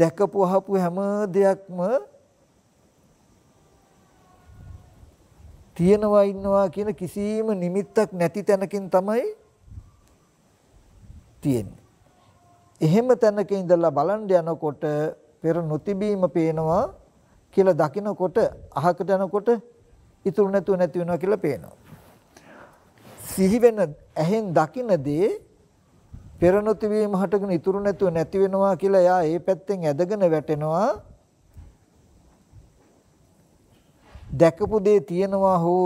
දැකපු අහපු හැම දෙයක්ම තියෙනවා ඉන්නවා කියන කිසිම නිමිත්තක් නැති තැනකින් තමයි තියෙන්නේ. එහෙම තැනක ඉඳලා බලන් යනකොට පෙර නොතිබීම පේනවා කියලා දකිනකොට අහකට යනකොට ඉතුරු නැතුව නැති වෙනවා කියලා පේනවා. සිහි වෙන ඇහෙන් දකින දේ පෙර නොතිවීම හටගෙන ඉතුරු නැතුව නැති වෙනවා කියලා එයා ඒ පැත්තෙන් ඇදගෙන වැටෙනවා දැකපු දේ තියෙනවා හෝ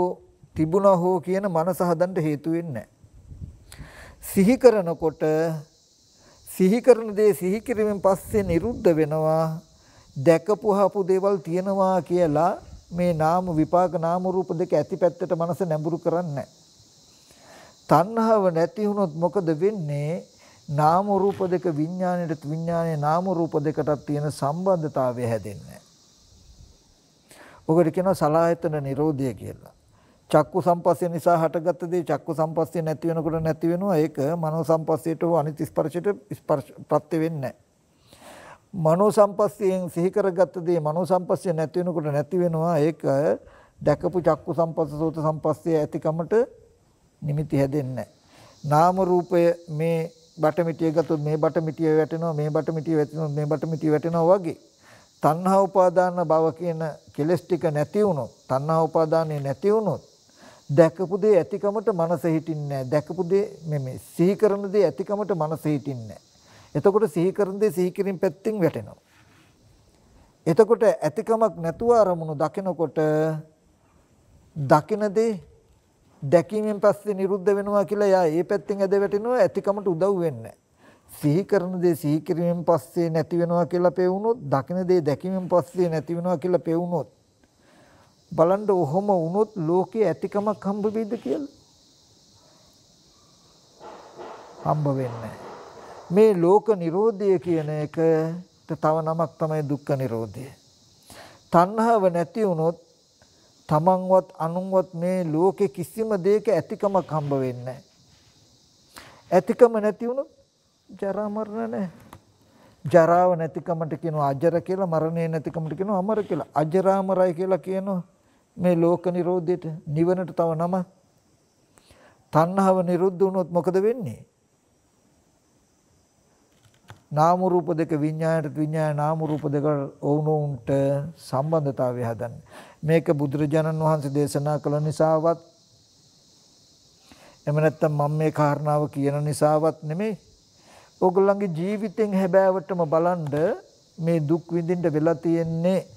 තිබුණා හෝ කියන මනස හදන්න හේතු වෙන්නේ සිහි කරනකොට සිහි කරන දේ සිහි කිරීමෙන් පස්සේ නිරුද්ධ වෙනවා දැකපු හපු දේවල් තියෙනවා කියලා මේ නාම විපාක නාම රූප දෙක ඇති පැත්තට මනස නැඹුරු කරන්නේ තණ්හාව නැති වුණොත් මොකද වෙන්නේ නාම රූප දෙක විඥාණයට විඥාණයේ නාම රූප දෙකටත් තියෙන සම්බන්ධතාවය හැදෙන්නේ. ඔකට කියනවා සලායතන නිරෝධය කියලා. චක්කු සම්පස්සේ නිසා හටගත්ත දේ චක්කු සම්පස්සේ නැති වෙනකොට නැති වෙනවා. ඒක මනෝ සම්පස්සේට හෝ අනිත් ස්පර්ශයට ස්පර්ශ ප්‍රත්‍ය වෙන්නේ මනෝ සම්පස්සයෙන් සිහි කරගත්ත දේ මනෝ සම්පස්සේ නැති වෙනකොට නැති වෙනවා. ඒක දැකපු චක්කු සම්පස්ස සෝත සම්පස්සේ ඇතිකමට නිමිති හැදෙන්නේ නැහැ. නාම රූපය මේ බටමිටිය ගත්තොත් මේ බටමිටිය වැටෙනවා මේ බටමිටිය වැටෙනවා මේ බටමිටිය වැටෙනවා වගේ තණ්හා උපාදාන භව කියන කෙලෙස් ටික නැති වුණොත් තණ්හා උපාදානේ නැති වුණොත් දැකපු දේ ඇතිකමට මනස හිටින්නේ නැහැ දැකපු දේ මේ මේ සිහි කරන දේ ඇතිකමට මනස හිටින්නේ නැහැ එතකොට සිහි කරන දේ සිහි කිරීම පැත්තෙන් වැටෙනවා එතකොට ඇතිකමක් නැතුව අරමුණු දකිනකොට දකින දේ දැකීමෙන් පස්සේ නිරුද්ධ වෙනවා කියලා එයා ඒ පැත්තෙන් ඇද වැටෙනවා ඇතිකමට උදව් වෙන්නේ සිහි කරන දේ සිහි කිරීමෙන් පස්සේ නැති වෙනවා කියලා පෙවුනොත් දකින දේ දැකීමෙන් පස්සේ නැති වෙනවා කියලා පෙවුනොත් බලන්න ඔහොම වුණොත් ලෝකේ ඇතිකමක් හම්බ වෙයිද කියලා හම්බ වෙන්නේ මේ ලෝක නිරෝධය කියන එකට තව නමක් තමයි දුක්ඛ නිරෝධය තණ්හාව නැති වුණොත් තමන්වත් අනුන්වත් මේ ලෝකේ කිසිම දෙයක ඇතිකමක් හම්බ වෙන්නේ ඇතිකම නැති වුණොත් ජරා මරණ නැහැ. ජරාව නැතිකමට කියනවා අජර කියලා, මරණය නැතිකමට කියනවා අමර කියලා. අජරාමරයි කියලා කියනවා මේ ලෝක නිරෝධයට, නිවනට තව නම. තණ්හාව නිරුද්ධ වුණොත් මොකද වෙන්නේ? නාම රූප දෙක විඤ්ඤාණයට විඤ්ඤාණ නාම රූප දෙක වුණුන්ට සම්බන්ධතාවය හදන්නේ. මේක බුදුරජාණන් වහන්සේ දේශනා කළ නිසාවත් එම නැත්තම් මම මේ කාරණාව කියන නිසාවත් නෙමෙයි. ඕගොල්ලන්ගේ ජීවිතෙන් හැබෑවටම බලන්ඩ මේ දුක් විඳින්න වෙලා තියෙන්නේ.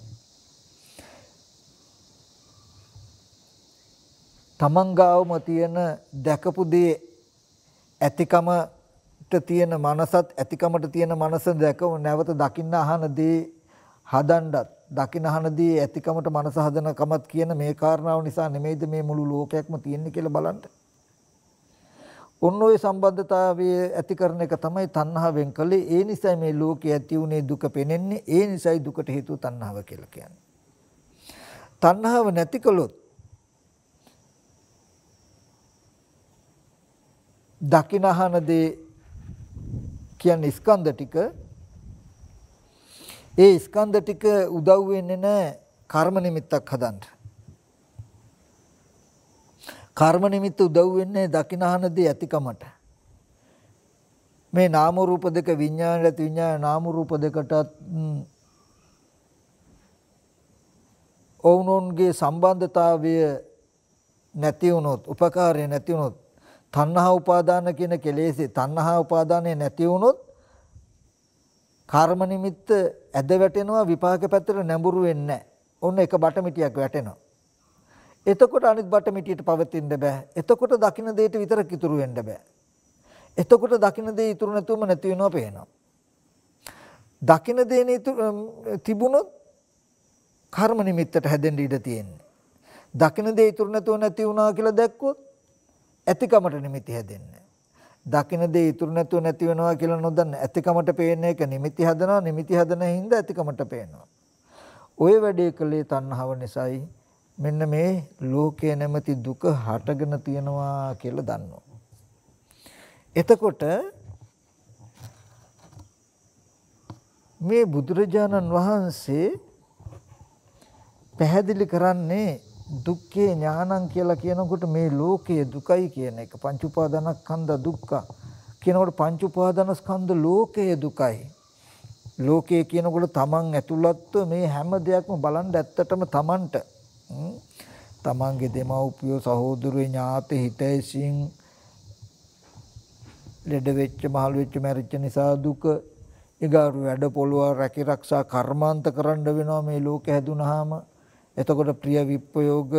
තමන් ගාවම තියෙන දැකපු දේ ඇතිකමට තියෙන මනසත් ඇතිකමට තියෙන මනස දැකව නැවත දකින්න අහන දේ හදන්නත් දකිනහනදී ඇතිකමට මනස හදනකමත් කියන මේ කාරණාව නිසා නෙමෙයිද මේ මුළු ලෝකයක්ම තියෙන්නේ කියලා බලන්න. ඔන්න ඔය සම්බන්ධතාවය ඇති කරන එක තමයි තණ්හාවෙන් කළේ. ඒ නිසා මේ ලෝකයේ ඇති උනේ දුක පෙනෙන්නේ. ඒ නිසායි දුකට හේතුව තණ්හාව කියලා කියන්නේ. තණ්හාව නැති කළොත් දකිනහනදී කියන්නේ ස්කන්ධ ටික ඒ ස්කන්ධ ටික උදව් වෙන්නේ නැහැ කර්ම නිමිත්තක් හදන්න. කර්ම නිමිත්ත උදව් වෙන්නේ දකිනහනදී ඇතිකමට. මේ නාම රූප දෙක විඥාන ඇති විඥාන නාම රූප දෙකටත් ඔවුනොන්ගේ සම්බන්ධතාවය නැති වුණොත් උපකාරය නැති වුණොත් තණ්හා උපාදාන කියන කෙලෙසේ තණ්හා උපාදානය නැති වුණොත් කර්ම නිමිත්ත ඇද වැටෙනවා විපාක පැත්තට නැඹුරු වෙන්නේ ඔන්න එක බටමිටියක් වැටෙනවා. එතකොට අනිත් බටමිටියට පවතින්න බෑ. එතකොට දකින්න දෙයට විතරක් ඉතුරු වෙන්න බෑ. එතකොට දකින්න දේ ඉතුරු නැතුවම නැති වෙනවා පේනවා. දකින්න දේනේ තිබුණොත් කර්ම නිමිත්තට හැදෙන්න ඉඩ තියෙන්නේ. දකින්න දේ ඉතුරු නැතුව නැති වුණා කියලා දැක්කොත් ඇතිකමට නිමිති හැදෙන්නේ. දකින දේ ඉතුරු නැතුව නැති වෙනවා කියලා නොදන්න ඇතිකමට පේන එක නිමිති හදනවා නිමිති හදන හින්දා ඇතිකමට පේනවා. ওই වැඩේ කළේ තණ්හාව නිසායි. මෙන්න මේ ලෝකයේ නැමැති දුක හටගෙන තියෙනවා කියලා දන්නවා. එතකොට මේ බුදුරජාණන් වහන්සේ පැහැදිලි කරන්නේ දුක්ඛේ ඥානං කියලා කියනකොට මේ ලෝකයේ දුකයි කියන එක පංච උපාදානස්කන්ධ දුක්ඛ කියනකොට පංච උපාදානස්කන්ධ ලෝකයේ දුකයි ලෝකයේ කියනකොට තමන් ඇතුළත්ව මේ හැම දෙයක්ම බලන් ඇත්තටම තමන්ට තමන්ගේ දෙමව්පියෝ සහෝදරයෝ ඥාති හිතයිසින් ලෙඩ වෙච්ච මහලු වෙච්ච මැරිච්ච නිසා දුක ඊගාරු වැඩ පොළව රැකී ආරක්ෂා කර්මාන්ත කරන්න වෙනවා මේ ලෝකේ හැදුනහම එතකොට ප්‍රිය විප්‍රයෝග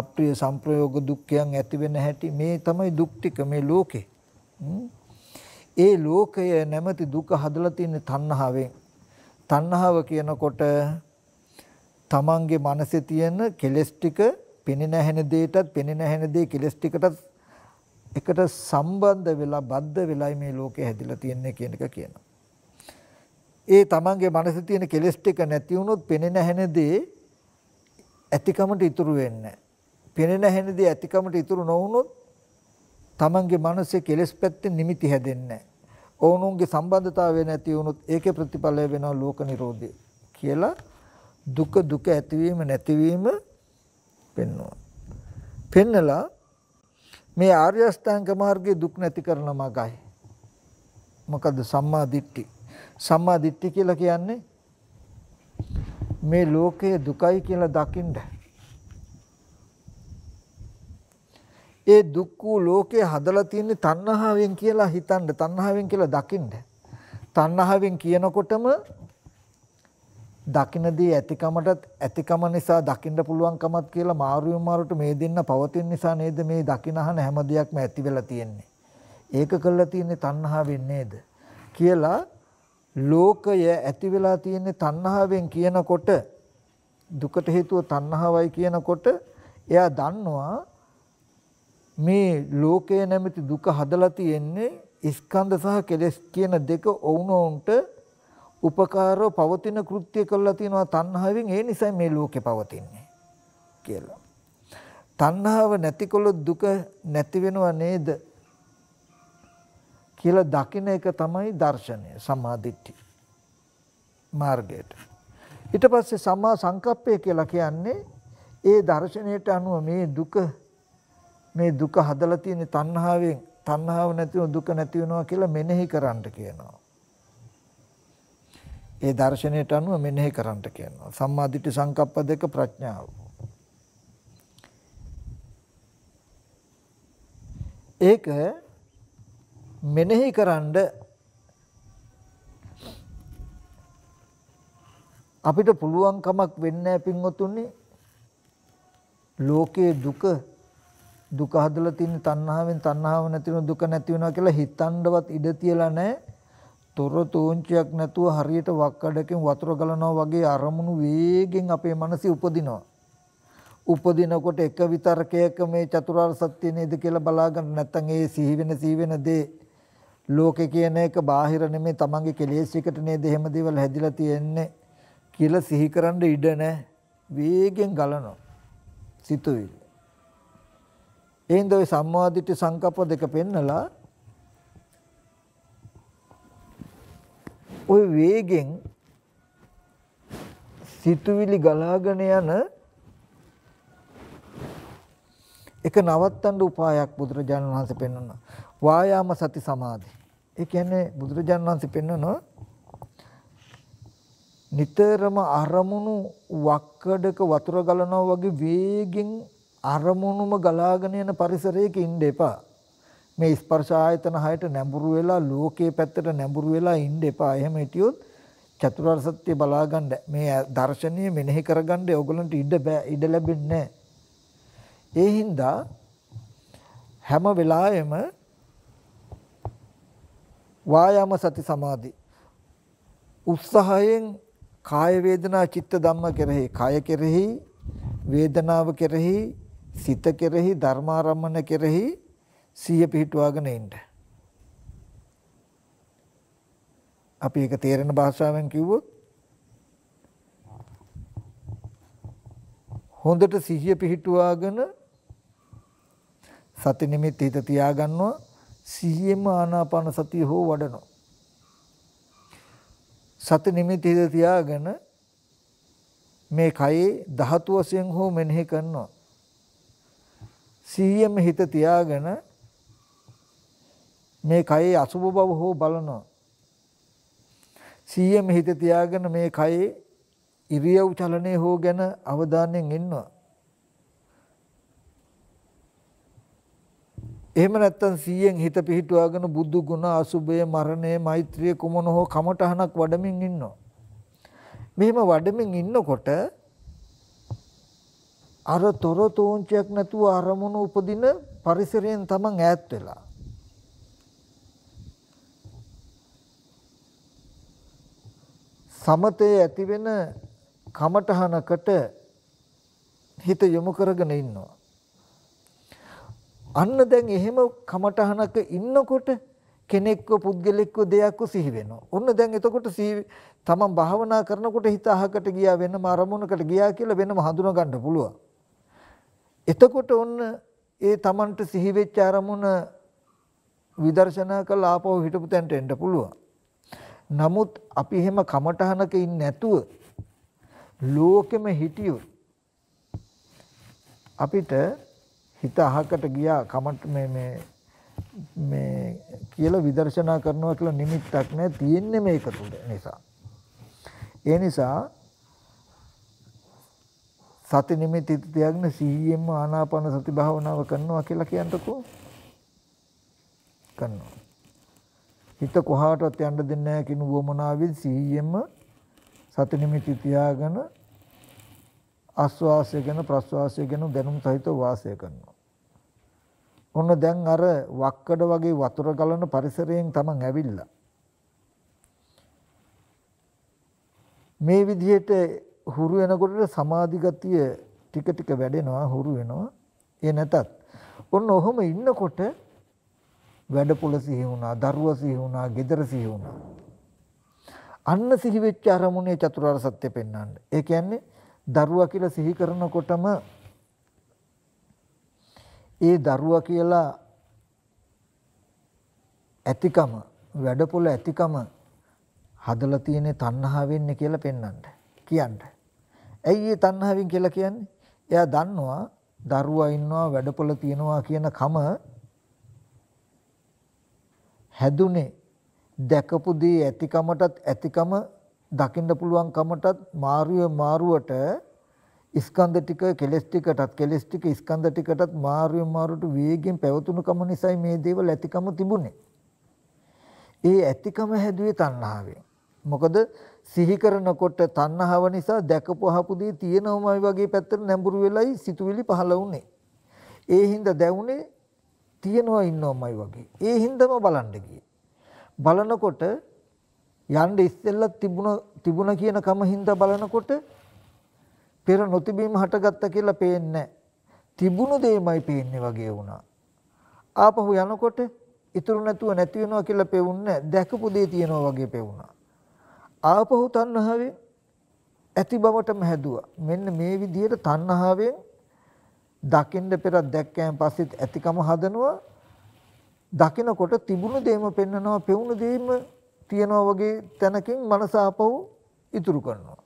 අප්‍රිය සංප්‍රයෝග දුක්ඛයන් ඇති වෙන හැටි මේ තමයි දුක් ටික මේ ලෝකේ. ඒ ලෝකය නැමැති දුක හදලා තියෙන තණ්හාවෙන්. තණ්හාව කියනකොට තමන්ගේ මනසේ තියෙන කෙලෙස් ටික පෙනෙන හැන දෙයටත් පෙනෙන හැන දෙය කෙලෙස් ටිකටත් එකට සම්බන්ධ වෙලා බද්ධ වෙලයි මේ ලෝකේ හැදිලා තියෙන්නේ කියන එක කියනවා. ඒ තමන්ගේ මනසේ තියෙන කෙලෙස් ටික නැති වුණොත් පෙනෙන හැන දේ ඇතිකමට ඉතුරු වෙන්නේ පෙනෙන හැනදී ඇතිකමට ඉතුරු නොවුනොත් තමන්ගේ මනසේ කෙලෙස් පැත්තේ නිමිති හැදෙන්නේ ඕනුන්ගේ සම්බන්ධතාවය නැති වුනොත් ඒකේ ප්‍රතිඵලය වෙනවා ලෝක නිරෝධය කියලා දුක දුක ඇතිවීම නැතිවීම පෙන්වනවා. පෙන්නලා මේ ආර්ය අෂ්ටාංග මාර්ගයේ දුක් නැති කරන මගයි. මොකද සම්මා දිට්ඨි. සම්මා දිට්ඨි කියලා කියන්නේ මේ ලෝකය දුකයි කියලා දකින්න. ඒ දුක් වූ ලෝකේ හදලා තියෙන්නේ තණ්හාවෙන් කියලා හිතන්න, තණ්හාවෙන් කියලා දකින්න. තණ්හාවෙන් කියනකොටම දකින්නදී ඇතිකමටත් ඇතිකම නිසා දකින්න පුළුවන්කමත් කියලා මාරුවෙන් මාරුවට මේ දෙන්න පවතින නිසා නේද මේ දකින්නහන හැම දෙයක්ම ඇති වෙලා තියෙන්නේ. ඒක කළා තියෙන්නේ තණ්හාවෙන් නේද කියලා ලෝකය ඇති වෙලා තියෙන්නේ තණ්හාවෙන් කියනකොට දුකට හේතුව තණ්හාවයි කියනකොට එයා දන්නවා මේ ලෝකය නැමැති දුක හදලා තියෙන්නේ ස්කන්ධ සහ කෙලෙස් කියන දෙක වුණොන්ට උපකාරව පවතින කෘත්‍ය කළා තියෙනවා තණ්හාවෙන් ඒ නිසා මේ ලෝකේ පවතින්නේ කියලා. තණ්හාව නැතිකොලොත් දුක නැති වෙනව නේද? කියලා දකින එක තමයි දර්ශනය සමාධිට්ඨි මාර්ගයට. ඊට පස්සේ සම්මා සංකප්පය කියලා කියන්නේ ඒ දර්ශනයට අනුව මේ දුක මේ දුක හදලා තියෙන තණ්හාවෙන් තණ්හාව නැතිව දුක නැති වෙනවා කියලා මෙනෙහි කරන්න කියනවා. ඒ දර්ශනයට අනුව මෙනෙහි කරන්න කියනවා. සම්මාදිට්ඨි සංකප්ප දෙක ප්‍රඥාව. ඒක මෙනෙහි කරන්ඩ අපිට පුළුවන් කමක් වෙන්නේ නැහැ පින්වතුනි ලෝකයේ දුක දුක හදලා තියෙන තණ්හාවෙන් තණ්හාව නැතිව දුක නැති වෙනවා කියලා හිතන්නවත් ඉඩ තියලා නැහැ. තොර තෝංචියක් නැතුව හරියට වක්කඩකින් වතුර ගලනවා වගේ අරමුණු වේගෙන් අපේ මනසේ උපදිනවා. උපදිනකොට එක විතරකයක මේ චතුරාර්ය සත්‍ය නේද කියලා බලා ගන්න නැත්නම් ඒ සිහි වෙන සිහි වෙන දේ ලෝකේ කියන එක බාහිර නෙමෙයි තමන්ගේ කෙලෙස් එකට නේද එහෙම දේවල් හැදිලා තියෙන්නේ කියලා සිහි කරන්න ඉඩ නැහැ. වේගෙන් ගලනවා. සිතුවිලි. එහෙනම් ওই සම්මාදිට සංකප්ප දෙක පෙන්නලා ওই වේගෙන් සිතුවිලි ගලාගෙන යන එක නවත්තන්න උපායක් බුදුරජාණන් වහන්සේ පෙන්වනවා. වායාම සති සමාධි. ඒ කියන්නේ බුදුරජාණන් වහන්සේ පෙන්වනවා නිතරම අරමුණු වක්කඩක වතුර ගලනවා වගේ වේගෙන් අරමුණුම ගලාගෙන යන පරිසරයක ඉන්න එපා. මේ ස්පර්ශ ආයතන හයට නැඹුරු වෙලා ලෝකයේ පැත්තට නැඹුරු වෙලා ඉන්න එපා. එහෙම හිටියොත් චතුරාර්ය සත්‍ය බලා ගන්න මේ දර්ශනීය මෙනෙහි කරගන්න ඕගලන්ට ඉඩ බෑ ඉඩ ලැබෙන්නේ නැහැ. ඒ හින්දා හැම වෙලාවෙම වායාම සති සමාධි උත්සාහයෙන් කාය වේදනා චිත්ත ධම්ම කෙරෙහි කාය කෙරෙහි වේදනාව කෙරෙහි සිත කෙරෙහි ධර්මාරම්මන කෙරෙහි සිය පිහිටුවාගෙන ඉන්න. අපි ඒක තේරෙන භාෂාවෙන් කිව්වොත් හොඳට සිහිය පිහිටුවාගෙන සති නිමිති හිත තියාගන්නවා සිහියෙම ආනාපාන සතිය හෝ වඩනවා. සති නිමිති හිත තියාගෙන මේ කයේ ධාතු වශයෙන් හෝ මෙනෙහි කරනවා. සිහියෙම හිත තියාගෙන මේ කයේ අසුභ බව හෝ බලනවා. සිහියෙම හිත තියාගෙන මේ කයේ ඉරියව් චලනයේ හෝ ගැන අවධානයෙන් ඉන්නවා. එහෙම නැත්තම් 100න් හිත පිහිටුවාගෙන බුදු ගුණ, අසුබය, මරණය, මෛත්‍රිය කුමන හෝ කමටහනක් වඩමින් ඉන්නවා. මෙහෙම වඩමින් ඉන්නකොට අර තොරතෝංචයක් නැතුව අරමුණු උපදින පරිසරයෙන් තමන් ඈත් වෙලා. සමතේ ඇති වෙන කමඨහනකට හිත යොමු කරගෙන ඉන්නවා. අන්න දැන් එහෙම කමටහනක ඉන්නකොට කෙනෙක්ව පුද්ගලෙක්ව දෙයක්ව සිහි වෙනවා. ඔන්න දැන් එතකොට සිහි තමන් භාවනා කරනකොට හිත අහකට ගියා වෙනම අරමුණකට ගියා කියලා වෙනම හඳුනා ගන්න පුළුවන්. එතකොට ඔන්න ඒ තමන්ට සිහි වෙච්ච අරමුණ විදර්ශනා කරලා ආපහු හිටපු තැනට එන්න පුළුවන්. නමුත් අපි එහෙම කමටහනක ඉන්නේ නැතුව ලෝකෙම හිටියොත් අපිට හිත අහකට ගියා කමට මේ මේ මේ කියලා විදර්ශනා කරනවා කියලා නිමිත්තක් නැහැ තියෙන්නේ මේක තුල නිසා. ඒ නිසා සති නිමිති තියාගෙන සිහියෙන්ම ආනාපාන සති භාවනාව කරනවා කියලා කියන්නකෝ. කරනවා. හිත කොහාටවත් යන්න දෙන්නේ නැහැ කිනු වමනාවෙන් සිහියෙන්ම සති නිමිති තියාගෙන ආස්වාසය ගැන ප්‍රස්වාසය ගැන දැනුම් සහිතව වාසය කරනවා. ඔන්න දැන් අර වක්කඩ වගේ වතුර ගලන පරිසරයෙන් තමන් ඇවිල්ලා. මේ විදිහට හුරු වෙනකොට සමාධි ගතිය ටික ටික වැඩෙනවා හුරු වෙනවා. ඒ නැතත් ඔන්න ඔහොම ඉන්නකොට වැඩ පොළ සිහි වුණා, දරුවා සිහි වුණා, ගෙදර සිහි වුණා. අන්න සිහි වෙච්ච අරමුණේ චතුරාර්ය සත්‍ය පෙන්වන්න. ඒ කියන්නේ දරුවා කියලා සිහි කරනකොටම ඒ දරුවා කියලා ඇතිකම වැඩපොළ ඇතිකම හදලා තියෙන තණ්හාවෙන්නේ කියලා පෙන්වන්න කියන්න. ඇයි ඒ තණ්හාවෙන් කියලා කියන්නේ? එයා දන්නවා දරුවා ඉන්නවා වැඩපොළ තියෙනවා කියන කම හැදුනේ දැකපු දේ ඇතිකමටත් ඇතිකම දකින්න පුළුවන් කමටත් මාරුවේ මාරුවට ස්කන්ධ ටික කෙලස් ටිකටත් කෙලස් ටික ස්කන්ධ ටිකටත් මාරුවේ මාරුවට වේගෙන් පැවතුණු කම නිසායි මේ දේවල් ඇතිකම තිබුණේ. ඒ ඇතිකම හැදුවේ තණ්හාවෙන්. මොකද සිහි කරනකොට තණ්හාව නිසා දැකපු අහපු දේ තියෙනවමයි වගේ පැත්තට නැඹුරු වෙලයි සිතුවිලි පහළ වුනේ. ඒ හින්දා දැවුනේ තියෙනවා ඉන්නවමයි වගේ. ඒ හින්දාම බලන්න ගියේ. බලනකොට යන්න ඉස්සෙල්ලා තිබුණ තිබුණ කියන කම හින්දා බලනකොට පෙර නොතිබීම හටගත්ත කියලා පේන්නේ තිබුණු දෙයමයි පේන්නේ වගේ වුණා. ආපහු යනකොට ඉතුරු නැතුව නැති වෙනවා කියලා පෙවුන්නේ දැකපු දේ තියෙනවා වගේ පෙවුණා. ආපහු තණ්හාවේ ඇති බවටම හැදුවා. මෙන්න මේ විදිහට තණ්හාවෙන් දකින්න පෙර දැක්කයන් පස්සෙත් ඇතිකම හදනවා. දකිනකොට තිබුණු දෙයම පෙන්නනවා, පෙවුණු දෙයම තියනවා වගේ තැනකින් මනස ආපහු ඉතුරු කරනවා.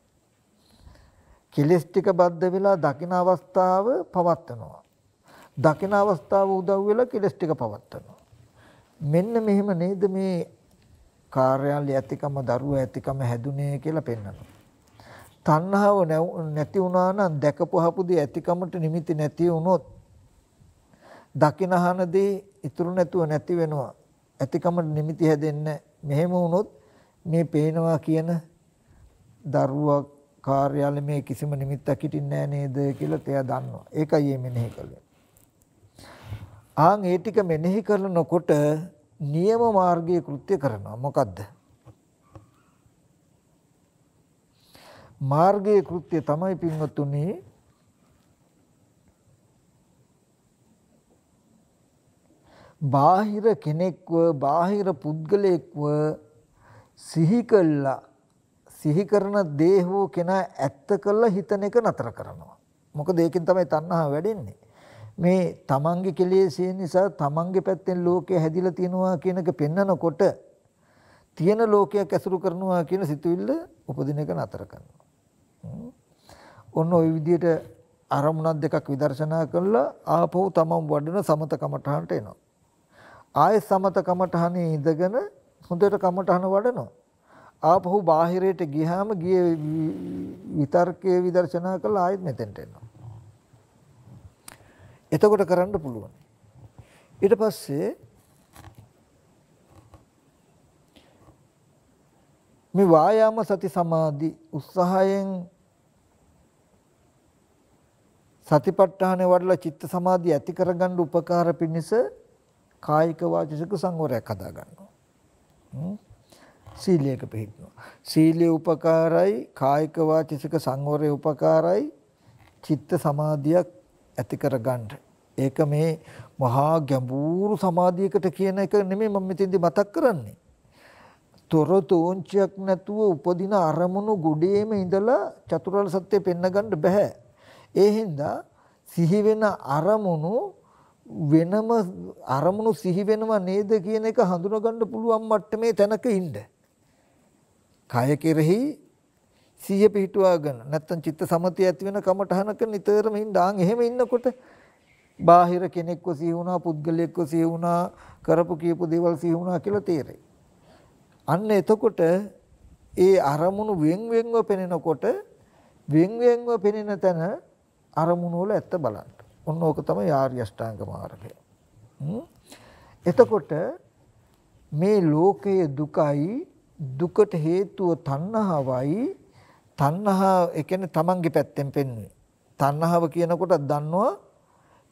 කෙලස් ටික බද්ධ වෙලා දකින අවස්ථාව පවත්නවා. දකින අවස්ථාව උදව් වෙලා කෙලස් ටික පවත්නවා. මෙන්න මෙහෙම නේද මේ කාර්යාලය ඇතිකම දරුවා ඇතිකම හැදුනේ කියලා පෙන්වනවා. තණ්හාව නැති වුණා නම් දැකපුවහපු දේ ඇතිකමට නිමිති නැති වුණොත් දකිනහන දේ ඉතුරු නැතුව නැති වෙනවා. ඇතිකමට නිමිති හැදෙන්නේ මෙහෙම වුණොත් මේ පේනවා කියන දරුවා කාර්යාලේ මේ කිසිම නිමිත්තක් හිටින්නේ නැහැ නේද කියලා තයා දන්නවා. ඒකයි මේ මෙනෙහි කළේ. ආන් ඒ ටික මෙනෙහි කරනකොට නියම මාර්ගයේ කෘත්‍ය කරනවා. මොකද්ද? මාර්ගයේ කෘත්‍ය තමයි පින්වත්තුනේ බාහිර කෙනෙක්ව බාහිර පුද්ගලයෙක්ව සිහි කළා සිහි කරන දේ හෝ කෙනා ඇත්ත කළා හිතන එක නතර කරනවා. මොකද ඒකෙන් තමයි තණ්හාව වැඩෙන්නේ. මේ තමන්ගේ කෙලෙසේ නිසා තමන්ගේ පැත්තෙන් ලෝකය හැදිලා තියෙනවා කියන එක පෙන්නකොට තියෙන ලෝකයක් ඇසුරු කරනවා කියන සිතුවිල්ල උපදින එක නතර කරනවා. ඔන්න ওই විදිහට අරමුණක් දෙකක් විදර්ශනා කළා ආපහු තමන් වඩන සමත කමඨහන්ට එනවා. ආය සමත කමඨහනේ ඉඳගෙන හොඳට කමඨහන වඩනවා. ආපහු බාහිරයට ගියාම ගියේ විතර්කයේ විදර්ශනා කළා ආයෙත් මෙතෙන්ට එනවා. එතකොට කරන්න පුළුවන්. ඊට පස්සේ මේ වායාම සති සමාධි උත්සාහයෙන් සතිපට්ඨානේ වඩලා චිත්ත සමාධිය ඇති කරගන්න උපකාර පිණිස කායික වාචික සංවරයක් හදා ගන්නවා. සීලයක පිළිපදිනවා. සීලය උපකාරයි කායික වාචික සංවරය උපකාරයි චිත්ත සමාධියක් ඇති කරගන්න. ඒක මේ මහා ගැඹුරු සමාධියකට කියන එක නෙමෙයි මම මෙතෙන්දි මතක් කරන්නේ. තොරතෝංචයක් නැතුව උපදින අරමුණු ගොඩේම ඉඳලා චතුරාර්ය සත්‍ය පෙන්න ගන්න බෑ. ඒ හින්දා සිහි වෙන අරමුණු වෙනම අරමුණු සිහි වෙනව නේද කියන එක හඳුනගන්න පුළුවන් මට්ටමේ තැනක ඉන්න. කය කෙරෙහි සිහිය පිහිටුවාගෙන නැත්තම් චිත්ත සමතය ඇති වෙන කමටහනක නිතරම ඉඳාන් එහෙම ඉන්නකොට බාහිර කෙනෙක්ව සිහි වුණා පුද්ගලයෙක්ව සිහි වුණා කරපු කියපු දේවල් සිහි වුණා කියලා තේරෙයි. අන්න එතකොට ඒ අරමුණු වෙන් වෙන්ව පෙනෙනකොට වෙන් වෙන්ව පෙනෙන තැන අරමුණු වල ඇත්ත බලන්න. ඔන්න ඕක තමයි ආර්ය අෂ්ටාංග මාර්ගය. එතකොට මේ ලෝකයේ දුකයි දුකට හේතුව තණ්හාවයි තණ්හාව ඒ කියන්නේ තමන්ගේ පැත්තෙන් පෙන්වන්නේ. තණ්හාව කියනකොට දන්නවා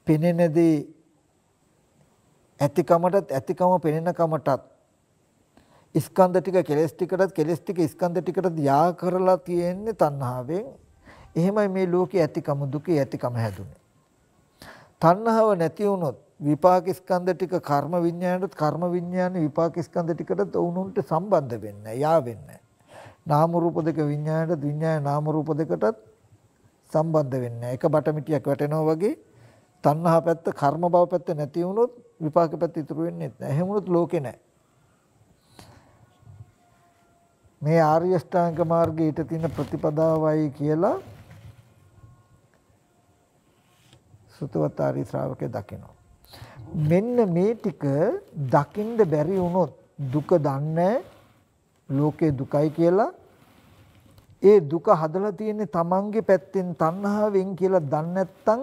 පෙනෙන දේ ඇතිකමටත් ඇතිකම පෙනෙන කමටත් ස්කන්ධ ටික කෙලස් ටිකටත් කෙලස් ටික ස්කන්ධ ටිකටත් යා කරලා තියෙන්නේ තණ්හාවෙන්. එහෙමයි මේ ලෝකයේ ඇතිකම දුකේ ඇතිකම හැදුනේ. තණ්හාව නැති වුණොත් විපාක ස්කන්ධ ටික කර්ම විඥාණයට කර්ම විඥාන විපාක ස්කන්ධ ටිකට උණුන්ට සම්බන්ධ වෙන්නේ යා වෙන්නේ. නාම රූප දෙක විඥාණයට විඥාන නාම රූප දෙකටත් සම්බන්ධ වෙන්නේ. එක බටමිටියක් වැටෙනවා වගේ තණ්හා පැත්ත කර්ම භව පැත්ත නැති වුණොත් විපාක පැත්ත ඉතුරු වෙන්නේ නැහැ. එහෙම වුණොත් ලෝකේ නැහැ. මේ ආර්ය ශ්‍රාංග මාර්ගයේ ඊට තියෙන ප්‍රතිපදාවයි කියලා සුතවතාරි ශ්‍රාවකය දකිනවා. මෙන්න මේ ටික දකින්ද බැරි වුණොත් දුක දන්නේ ලෝකේ දුකයි කියලා ඒ දුක හදලා තියෙන්නේ තමන්ගේ පැත්තෙන් තණ්හාවෙන් කියලා දන්නේ නැත්නම්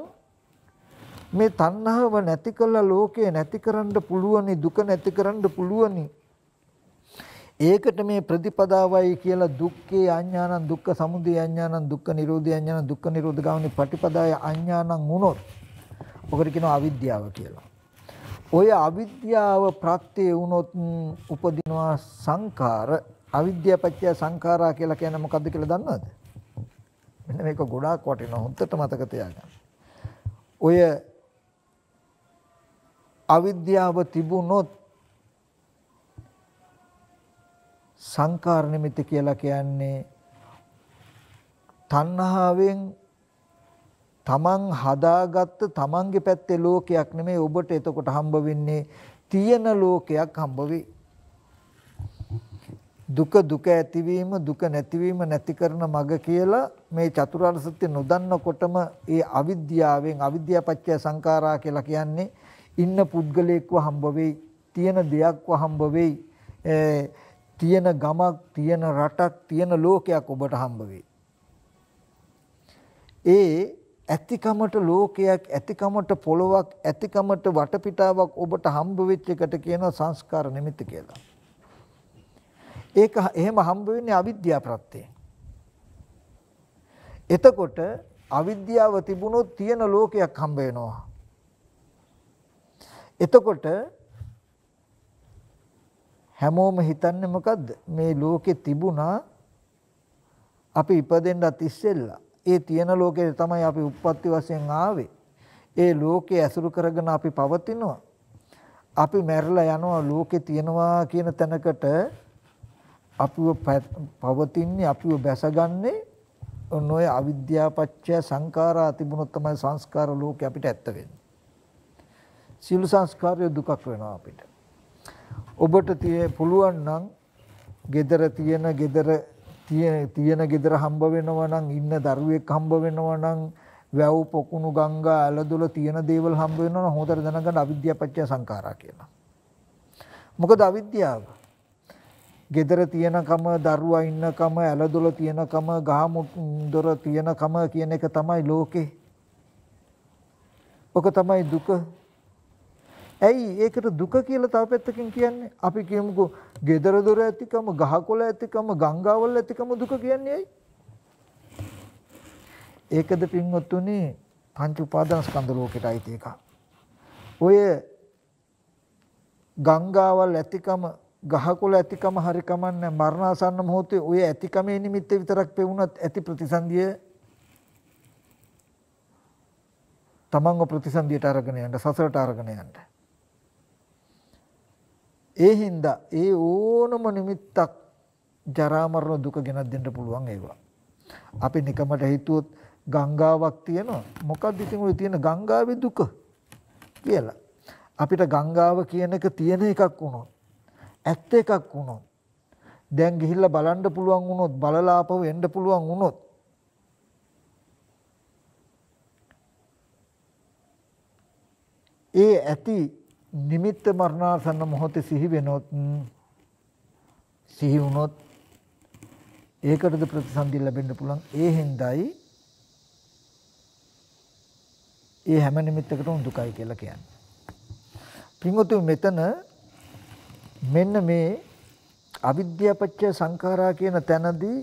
මේ තණ්හාව නැති කළා ලෝකේ නැති කරන්න පුළුවනි දුක නැති කරන්න පුළුවනි ඒකට මේ ප්‍රතිපදාවයි කියලා දුක්ඛේ අඥානං දුක්ඛ සමුදය අඥානං දුක්ඛ නිරෝධය අඥානං දුක්ඛ නිරෝධ ගාමිනී ප්‍රතිපදාය අඥානං වුණොත් ඔකට කියනවා අවිද්‍යාව කියලා. ඔය අවිද්‍යාව ප්‍රත්‍ය වුණොත් උපදිනවා සංඛාර අවිද්‍යාපච්චය සංඛාරා කියලා කියන්නේ මොකද්ද කියලා දන්නවද? මෙන්න මේක ගොඩාක් වටිනවා හොඳට මතක තියාගන්න. ඔය අවිද්‍යාව තිබුණොත් සංකාර නිමිති කියලා කියන්නේ තණ්හාවෙන් තමන් හදාගත්ත තමන්ගේ පැත්තේ ලෝකයක් නෙමෙයි ඔබට එතකොට හම්බ වෙන්නේ තියෙන ලෝකයක් හම්බ වෙයි. දුක දුක ඇතිවීම දුක නැතිවීම නැති කරන මඟ කියලා මේ චතුරාර්ය සත්‍ය නොදන්නකොටම ඒ අවිද්‍යාවෙන් අවිද්‍යාපච්චය සංඛාරා කියලා කියන්නේ ඉන්න පුද්ගලයෙක්ව හම්බ වෙයි තියෙන දෙයක්ව හම්බ වෙයි තියෙන ගමක් තියෙන රටක් තියෙන ලෝකයක් ඔබට හම්බ වෙයි ඒ ඇතිකමට ලෝකයක් ඇතිකමට පොළොවක් ඇතිකමට වටපිටාවක් ඔබට හම්බ වෙච්ච එකට කියනවා සංස්කාර නිමිති කියලා. ඒක එහෙම හම්බ වෙන්නේ අවිද්‍යා ප්‍රත්‍යයෙන්. එතකොට අවිද්‍යාව තිබුණොත් තියෙන ලෝකයක් හම්බ වෙනවා. එතකොට හැමෝම හිතන්නේ මොකද්ද මේ ලෝකේ තිබුණා අපි ඉපදෙන්නත් ඉස්සෙල්ලා ඒ තියෙන ලෝකේ තමයි අපි උප්පත්ති වශයෙන් ආවේ. ඒ ලෝකේ ඇසුරු කරගෙන අපි පවතිනවා. අපි මැරිලා යනවා ලෝකේ තියෙනවා කියන තැනකට අපිව පවතින්නේ අපිව බැසගන්නේ ඔන්න ඔය අවිද්‍යාපච්චය සංඛාරා තිබුණොත් තමයි සංස්කාර ලෝකේ අපිට ඇත්ත වෙන්නේ. සියලු සංස්කාරය දුකක් වෙනවා අපිට. ඔබට පුළුවන් නම් gedara තියෙන gedara තියෙන තියෙන ගෙදර හම්බ වෙනවා නම් ඉන්න දරුවෙක් හම්බ වෙනවා නම් වැව් පොකුණු ගංගා ඇලදොල තියෙන දේවල් හම්බ වෙනවා නම් හොඳට දැනගන්න අවිද්‍යාව පත්‍ය සංඛාරා කියලා. මොකද අවිද්‍යාව ගෙදර තියෙනකම දරුවා ඉන්නකම ඇලදොල තියෙනකම ගහ දොර තියෙනකම කියන එක තමයි ලෝකේ. ඔක තමයි දුක. ඇයි ඒකට දුක කියලා තව පැත්තකින් කියන්නේ? අපි කියමුකෝ gedara dora ඇතිකම, ගහකොළ ඇතිකම, ගංගාවල් ඇතිකම දුක කියන්නේ ඇයි? ඒකද පින්වත්තුනි පංච උපාදානස්කන්ධ ලෝකෙට අයිති එකක්. ඔය ගංගාවල් ඇතිකම, ගහකොළ ඇතිකම හරි කමන්නේ මරණාසන්න මොහොතේ ඔය ඇතිකමේ නිමිත්ත විතරක් පෙවුනත් ඇති ප්‍රතිසන්දිය තමන්ව ප්‍රතිසන්දියට අරගෙන යන්න සසරට අරගෙන යන්න. ඒ හින්දා ඒ ඕනම නිමිත්තක් ජරා මරණ දුක ගෙනත් දෙන්න පුළුවන් ඒවා. අපි නිකමට හිතුවොත් ගංගාවක් තියෙනවා. මොකක්ද ඉතින් ওই තියෙන ගංගාවේ දුක කියලා. අපිට ගංගාව කියන එක තියෙන එකක් වුණොත් ඇත්ත එකක් වුණොත් දැන් ගිහිල්ලා බලන්න පුළුවන් වුණොත් බලලා ආපහු එන්න පුළුවන් වුණොත් ඒ ඇති නිමිත්ත මරණාසන්න මොහොතේ සිහි වෙනොත් සිහි වුණොත් ඒකටද ප්‍රතිසන්දි ලැබෙන්න පුළුවන් ඒ හින්දායි ඒ හැම නිමිත්තකටම දුකයි කියලා කියන්නේ. පින්වතුනි මෙතන මෙන්න මේ අවිද්‍යාපච්ච සංඛාරා කියන තැනදී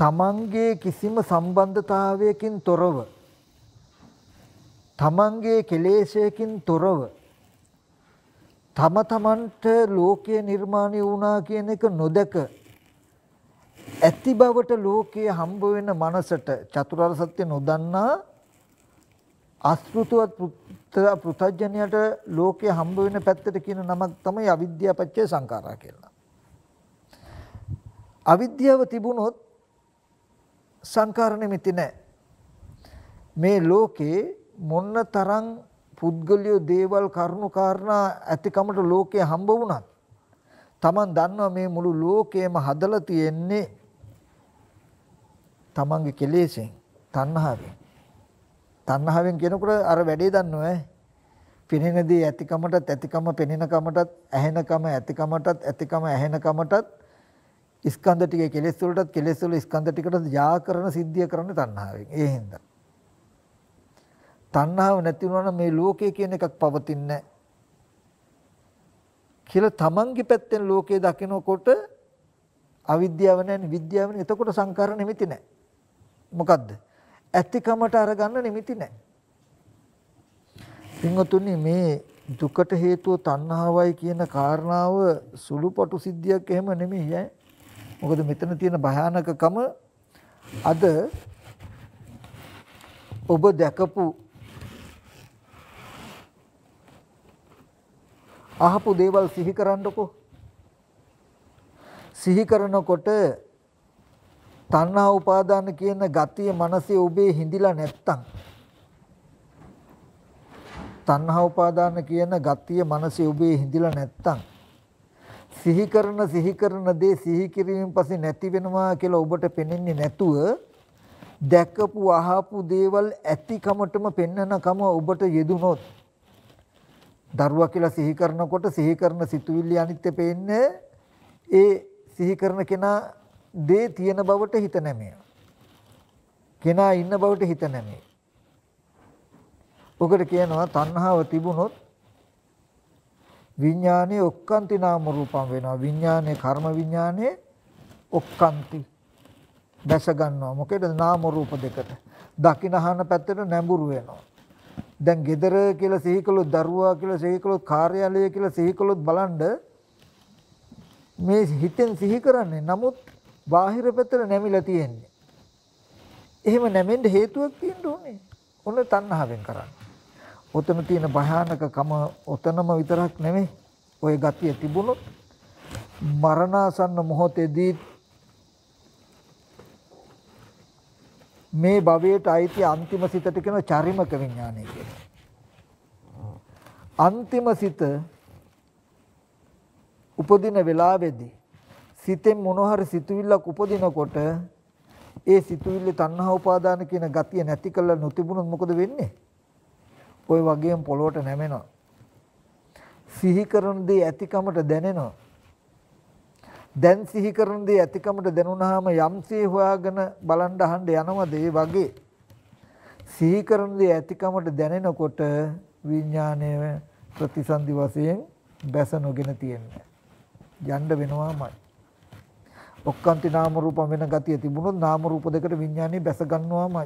තමන්ගේ කිසිම සම්බන්ධතාවයකින් තොරව තමන්ගේ කෙලෙසයකින් තොරව තම තමන්ට ලෝකය නිර්මාණය වුණා කියන එක නොදක ඇති බවට ලෝකයේ හම්බ වෙන මනසට චතුරාර්ය සත්‍ය නොදන්නා අස්ෘතවත් පෘථජ්ජනයට ලෝකයේ හම්බ වෙන පැත්තට කියන නමක් තමයි අවිද්‍යාව පත්‍ය සංඛාරා කියලා. අවිද්‍යාව තිබුණොත් සංඛාර නිමිති නැහැ. මේ ලෝකේ මොන්න තරම් පුද්ගලිය දේවල් කරුණු කාරණා ඇතිකමට ලෝකේ හම්බ වුණත් Taman දන්නවා මේ මුළු ලෝකේම හදලා තියෙන්නේ Tamanගේ කෙලෙසෙන් තණ්හාවෙන් තණ්හාවෙන් කියනකොට අර වැඩේ දන්නව ඈ පෙනෙන දේ ඇතිකමටත් ඇතිකම පෙනෙනකමටත් ඇහෙනකම ඇතිකමටත් ඇතිකම ඇහෙනකමටත් ස්කන්ධ ටිකේ කෙලෙස් වලටත් කෙලෙස් වල ස්කන්ධ ටිකටත් යා කරන සිද්ධිය කරන තණ්හාවෙන් ඒ හින්දා තණ්හාව නැති වුණා මේ ලෝකය කියන එකක් පවතින්නේ නැහැ. කියලා තමන්ගේ පැත්තෙන් ලෝකය දකිනකොට අවිද්‍යාව නැන් විද්‍යාව නැන් එතකොට සංකාර නිමිති නැහැ. මොකද්ද? ඇතිකමට අරගන්න නිමිති නැහැ. පින්වතුනි මේ දුකට හේතුව තණ්හාවයි කියන කාරණාව සුළුපටු සිද්ධියක් එහෙම නෙමෙයි ඈ. මොකද මෙතන තියෙන භයානකකම අද ඔබ දැකපු අහපු දේවල් සිහි කරන්නකෝ. සිහි කරනකොට තණ්හා උපාදාන කියන ගතිය මනසේ ඔබේ හිඳිලා නැත්තම් තණ්හා උපාදාන කියන ගතිය මනසේ ඔබේ හිඳිලා නැත්තම් සිහි කරන සිහි කරන දේ සිහි කිරීමෙන් පස්සේ නැති වෙනවා කියලා ඔබට පෙනෙන්නේ නැතුව දැකපු අහපු දේවල් ඇතිකමටම පෙන්නනකම ඔබට යෙදුනොත් දරුවා කියලා සිහි කරනකොට සිහි කරන සිතුවිලි අනිත්‍ය පේන්නේ ඒ සිහි කරන කෙනා දේ තියෙන බවට හිත නැමේ. කෙනා ඉන්න බවට හිත නැමේ. ඔකට කියනවා තණ්හාව තිබුණොත් විඥානේ ඔක්කාන්ති නාම රූපම් වෙනවා. විඥානේ කර්ම විඥානේ ඔක්කාන්ති දැස ගන්නවා. මොකේද නාම රූප දෙකට. දකිනහන පැත්තට නැඹුරු වෙනවා. දැන් ගෙදර කියලා සිහි කළොත් දරුවා කියලා සිහි කළොත් කාර්යාලය කියලා සිහි කළොත් බලන්න මේ හිතෙන් සිහි කරන්නේ නමුත් බාහිර පැත්තට නැමිලා තියෙන්නේ. එහෙම නැමෙන්න හේතුවක් තියෙන්න ඕනේ. ඔන්න තණ්හාවෙන් කරන්නේ. ඔතන තියෙන භයානකකම ඔතනම විතරක් නෙමෙයි. ওই ගතිය තිබුණොත් මරණාසන්න මොහොතේදී මේ භවයට අයිති අන්තිම සිතට කියන චරිමක විඥානය කියලා. අන්තිම සිත උපදින වෙලාවේදී සිතෙන් මොනහරි සිතුවිල්ලක් උපදිනකොට ඒ සිතුවිල්ලේ තණ්හා උපාදාන කියන ගතිය නැති කළා නොතිබුණොත් මොකද වෙන්නේ? ওই වගේම පොළොවට නැමෙනවා. සිහි කරන දේ ඇතිකමට දැනෙනවා. දැන් සිහි කරන දේ ඇතිකමට දැනුණාම යම්සේ හොයාගෙන බලන් අහන්න යනවද ඒ වගේ සිහි කරන දේ ඇතිකමට දැනෙනකොට විඥාණය ප්‍රතිසන්දි වශයෙන් බැස නොගෙන තියෙනවා. යන්න වෙනවාමයි. ඔක්කාන්ති නාම රූප වෙන ගතිය තිබුණොත් නාම රූප දෙකට විඥානේ බැස ගන්නවාමයි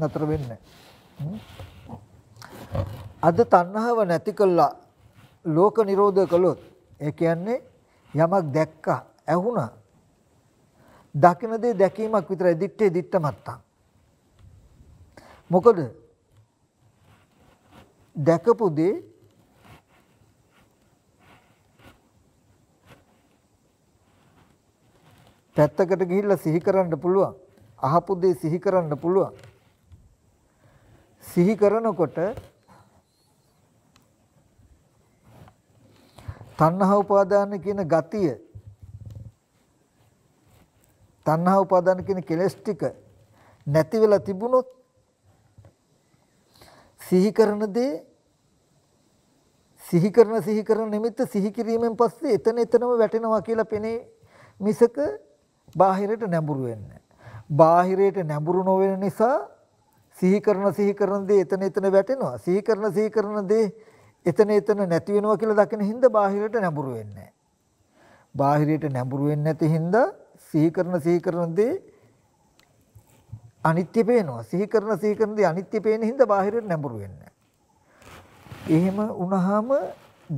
නතර වෙන්නේ අද තණ්හාව නැති කළා ලෝක නිරෝධ කළොත් ඒ කියන්නේ යමක් දැක්කා, ඇහුණා. දකින දේ දැකීමක් විතරයි දිත්තේ දිත්තමත්තං. මොකද දැකපු දේ පැත්තකට ගිහිල්ලා සිහි කරන්න පුළුවන්. අහපු දේ සිහි කරන්න පුළුවන්. සිහි කරනකොට තණ්හා උපාදාන කියන ගතිය තණ්හා උපාදාන කියන කෙලෙස් ටික නැති වෙලා තිබුණොත් සිහි කරන දේ සිහි කරන සිහි කරන නිමිත්ත සිහි කිරීමෙන් පස්සේ එතන එතනම වැටෙනවා කියලා පෙනේ මිසක බාහිරට නැඹුරු වෙන්නේ බාහිරයට නැඹුරු නොවන නිසා සිහි කරන සිහි කරන දේ එතන එතන වැටෙනවා සිහි කරන සිහි කරන දේ එතන එතන නැති වෙනවා කියලා දකින හින්දා බාහිරට නැඹුරු වෙන්නේ නැහැ. බාහිරයට නැඹුරු වෙන්නේ නැති හින්දා සිහි කරන සිහි කරන දේ අනිත්‍ය පේනවා. සිහි කරන සිහි කරන දේ අනිත්‍ය පේන හින්දා බාහිරට නැඹුරු වෙන්නේ එහෙම වුණාම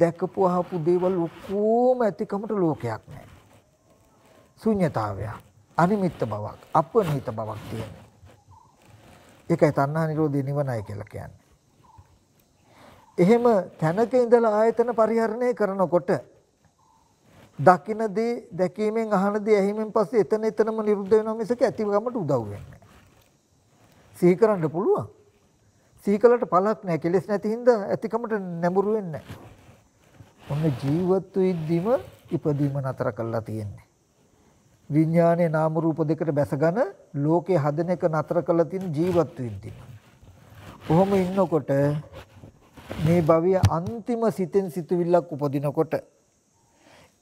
දැකපු අහපු දේවල් ඔක්කොම ඇතිකමට ලෝකයක් නැහැ. ශුන්්‍යතාවය, අනිමිත්ත බවක්, අපනිත බවක් තියෙනවා. ඒකයි තණ්හා නිරෝධය නිවනයි කියලා කියන්නේ. එහෙම තැනක ඉඳලා ආයතන පරිහරණය කරනකොට දකින දේ දැකීමෙන් අහන දේ ඇහිමෙන් පස්සේ එතන එතනම නිරුද්ධ වෙනවා මිසක ඇතිවමට උදව් වෙන්නේ සිහි කරන්න පුළුවන් සීකලට පළක් නැහැ කෙලස් නැති හින්දා ඇතිකමට නැඹුරු වෙන්නේ ඔන්න ජීවත් වෙද්දිම ඉපදීම නතර කළා තියෙන්නේ විඥානයේ නාම රූප දෙකට බැසගෙන ලෝකේ හදන එක නතර කළා තියෙන ජීවත් වෙද්දිම කොහොම ඉන්නකොට මේ භවය අන්තිම සිතෙන් සිතුවිල්ලක් උපදිනකොට